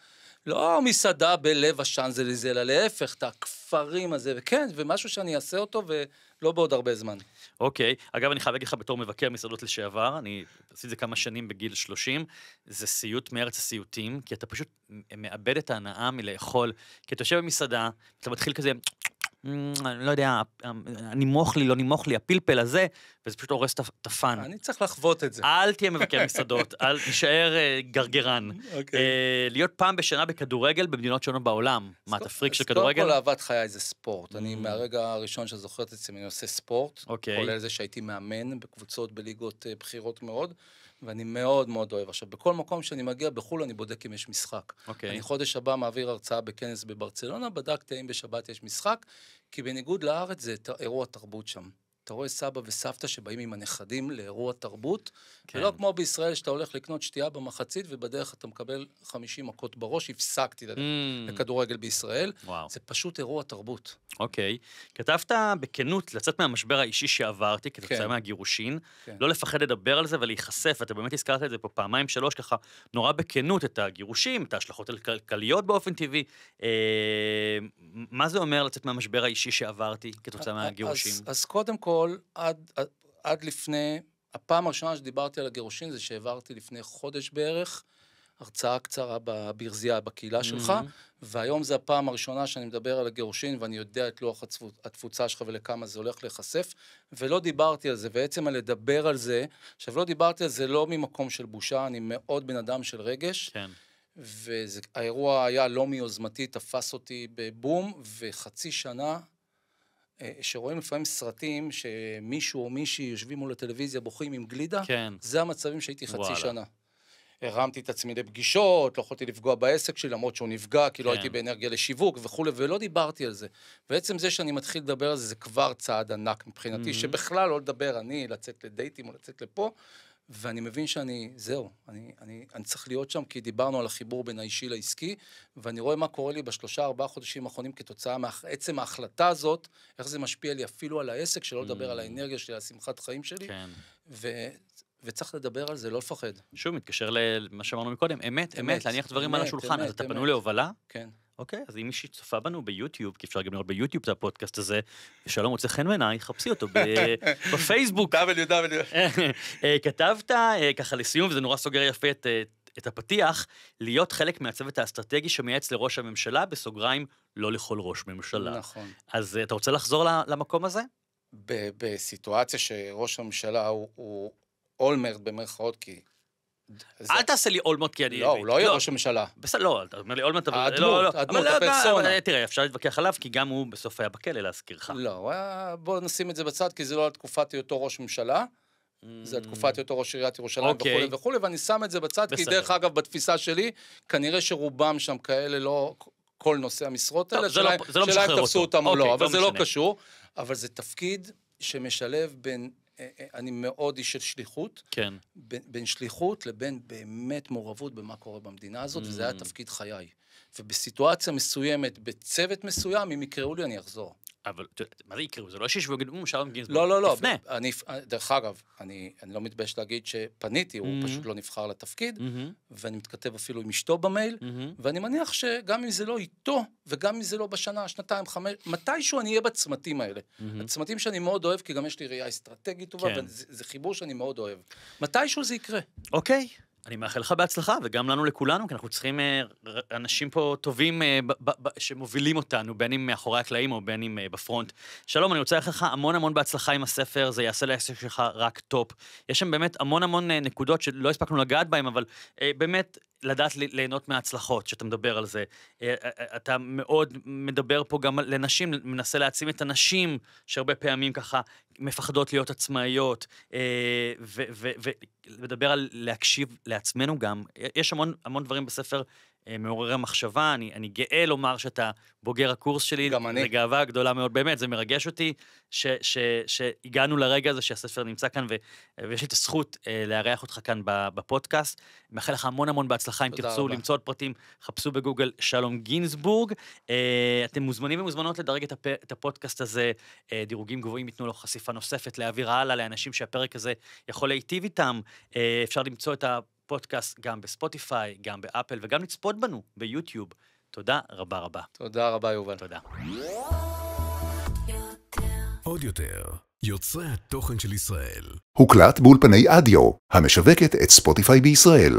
לא מסעדה בלב השאנזליזה, אלא להפך, את הכפרים הזה, וכן, ומשהו שאני אעשה אותו, ולא בעוד הרבה זמן. אוקיי, okay. אגב, אני חייב להגיד לך בתור מבקר מסעדות לשעבר, אני עשיתי את זה כמה שנים בגיל 30, זה סיוט מארץ הסיוטים, כי אתה פשוט מאבד את ההנאה מלאכול, כי אתה יושב במסעדה, אתה מתחיל כזה... אמ, אני לא יודע, נמוך לי, לא נימוך לי, הפלפל הזה, וזה פשוט הורס את הפאן. אני צריך לחוות את זה. אל תהיה מבקר *laughs* מסעדות, אל תישאר אה, גרגרן. אוקיי. אה, להיות פעם בשנה בכדורגל במדינות שונות בעולם. מה, אתה פריק של כדורגל? קודם כל אהבת חיי זה ספורט. אני mm. מהרגע הראשון שזוכר את עצמי, אני עושה ספורט. אוקיי. כולל זה שהייתי מאמן בקבוצות בליגות אה, בכירות מאוד. ואני מאוד מאוד אוהב. עכשיו, בכל מקום שאני מגיע בחו"ל, אני בודק אם יש משחק. אוקיי. Okay. אני חודש הבא מעביר הרצאה בכנס בברצלונה, בדקתי האם בשבת יש משחק, כי בניגוד לארץ זה אירוע תרבות שם. אתה רואה סבא וסבתא שבאים עם הנכדים לאירוע תרבות, כן. ולא כמו בישראל שאתה הולך לקנות שתייה במחצית ובדרך אתה מקבל 50 מכות בראש, הפסקתי mm. לכדורגל בישראל. וואו. זה פשוט אירוע תרבות. אוקיי. כתבת בכנות לצאת מהמשבר האישי שעברתי כתוצאה כן. מהגירושין, כן. לא לפחד לדבר על זה ולהיחשף, ואתה באמת הזכרת את זה פה פעמיים שלוש ככה, נורא בכנות את הגירושים, את ההשלכות הכלכליות באופן טבעי. אה, מה זה אומר לצאת מהמשבר האישי שעברתי כתוצאה מהגירושין? אז, אז קודם כל, כל, עד, עד, עד לפני, הפעם הראשונה שדיברתי על הגירושין זה שהעברתי לפני חודש בערך. הרצאה קצרה בברזייה, בקהילה שלך, mm-hmm. והיום זו הפעם הראשונה שאני מדבר על הגירושין, ואני יודע את לוח התפוצה שלך ולכמה זה הולך להיחשף, ולא דיברתי על זה, ועצם על לדבר על זה, עכשיו, לא דיברתי על זה לא ממקום של בושה, אני מאוד בן אדם של רגש. כן. והאירוע היה לא מיוזמתי, תפס אותי בבום, וחצי שנה אה, שרואים לפעמים סרטים שמישהו או מישהי יושבים מול הטלוויזיה בוכים עם גלידה, כן. זה המצבים שהייתי חצי וואלה. שנה. הרמתי את עצמי לפגישות, לא יכולתי לפגוע בעסק שלי למרות שהוא נפגע, כי לא כן. לא הייתי באנרגיה לשיווק וכולי, ולא דיברתי על זה. בעצם זה שאני מתחיל לדבר על זה, זה כבר צעד ענק מבחינתי, mm-hmm. שבכלל לא לדבר אני, לצאת לדייטים או לצאת לפה, ואני מבין שאני, זהו, אני, אני, אני צריך להיות שם, כי דיברנו על החיבור בין האישי לעסקי, ואני רואה מה קורה לי בשלושה, ארבעה חודשים האחרונים כתוצאה מעצם מה... ההחלטה הזאת, איך זה משפיע לי אפילו על העסק, שלא לדבר mm. על האנרגיה שלי, על שמחת חיים שלי. כן. ו... וצריך לדבר על זה, לא לפחד. שוב, מתקשר למה שאמרנו מקודם, אמת, אמת, אמת להניח דברים אמת, על השולחן. אמת, אז אתה אמת. פנוי להובלה? כן. אוקיי, אז אם מישהי צופה בנו ביוטיוב, כי אפשר גם לראות ביוטיוב את הפודקאסט הזה, ושלום רוצה חן בעיניי, חפשי אותו *laughs* בפייסבוק. W, W. *laughs* אה, כתבת, אה, ככה לסיום, וזה נורא סוגר יפה את אה, את הפתיח, להיות חלק מהצוות האסטרטגי שמייעץ לראש הממשלה, בסוגריים, לא לכל ראש ממשלה. נכון. אז אתה רוצה לחזור למקום הזה? בסיטואציה שראש הממשלה הוא, הוא אולמרט במרכאות, כי זה... אל תעשה לי אולמרט כי אני... לא, הוא לא יהיה לא. ראש הממשלה. בסדר, לא, אתה אומר לי אולמרט, אבל... הדמות, לא, לא. הדמות, הפרסונה. אה, תראה, אפשר להתווכח עליו, כי גם הוא בסוף היה בכלא, להזכירך. לא, בוא נשים את זה בצד, כי זה לא על תקופת היותו ראש ממשלה. זה על mm. תקופת היותו ראש עיריית ירושלים אוקיי. וכולי וכולי, ואני שם את זה בצד, כי דרך אגב, בתפיסה שלי, כנראה שרובם שם כאלה לא... כל נושא המשרות האלה, שאלה אם תפסו אותם או לא, אבל זה לא קשור. אבל זה תפקיד שמשלב בין אה, אה, אני מאוד איש של שליחות. כן. בין, בין שליחות לבין באמת מעורבות במה קורה במדינה הזאת, mm. וזה היה mm. תפקיד חיי. ובסיטואציה מסוימת, בצוות מסוים, אם יקראו לי, אני אחזור. אבל מה זה יקראו? זה לא שישבו ויגידו, אמ, שלום גינזבורג, לא, לא, לא. לפני. אני, אה, דרך אגב, אני, אני לא מתבייש להגיד שפניתי, mm-hmm. הוא פשוט לא נבחר לתפקיד, mm-hmm. ואני מתכתב אפילו עם אשתו במייל, mm-hmm. ואני מניח שגם אם זה לא איתו, וגם אם זה לא בשנה, שנתיים, חמש, מתישהו אני אהיה בצמתים האלה. Mm-hmm. הצמתים שאני מאוד אוהב, כי גם יש לי ראייה אסטרטגית טובה, כן. וזה חיבור שאני מאוד אוהב. מתישהו זה יקרה. אוקיי. Okay. אני מאחל לך בהצלחה, וגם לנו לכולנו, כי אנחנו צריכים אה, אנשים פה טובים אה, שמובילים אותנו, בין אם מאחורי הקלעים או בין אם אה, בפרונט. שלום, אני רוצה לאחל לך המון המון בהצלחה עם הספר, זה יעשה לעסק שלך רק טופ. יש שם באמת המון המון נקודות שלא הספקנו לגעת בהן, אבל באמת לדעת ליהנות מההצלחות, שאתה מדבר על זה. אתה מאוד מדבר פה גם לנשים, מנסה להעצים את הנשים, שהרבה פעמים ככה מפחדות להיות עצמאיות, אה, ולדבר על להקשיב לעצמנו גם. יש המון, המון דברים בספר אה, מעוררי מחשבה, אני, אני גאה לומר שאתה בוגר הקורס שלי. גם אני. זו גאווה גדולה מאוד, באמת, זה מרגש אותי ש, ש, שהגענו לרגע הזה שהספר נמצא כאן, ו, ויש לי את הזכות אה, לארח אותך כאן בפודקאסט. מאחל לך המון המון בהצלחה, אם תרצו הרבה. למצוא עוד פרטים, חפשו בגוגל שלום גינזבורג. אה, אתם מוזמנים ומוזמנות לדרג את, הפ, את הפודקאסט הזה, אה, דירוגים גבוהים ייתנו לו חשיפה נוספת, להעביר הלאה לאנשים שהפרק הזה יכול להיטיב איתם. אה, אפשר למצוא את ה... הפודקאסט גם בספוטיפיי, גם באפל, וגם לצפות בנו ביוטיוב. תודה רבה רבה. תודה רבה, יובל. תודה. עוד יותר, יוצרי התוכן של ישראל. הוקלט באולפני אדיו, המשווקת את ספוטיפיי בישראל.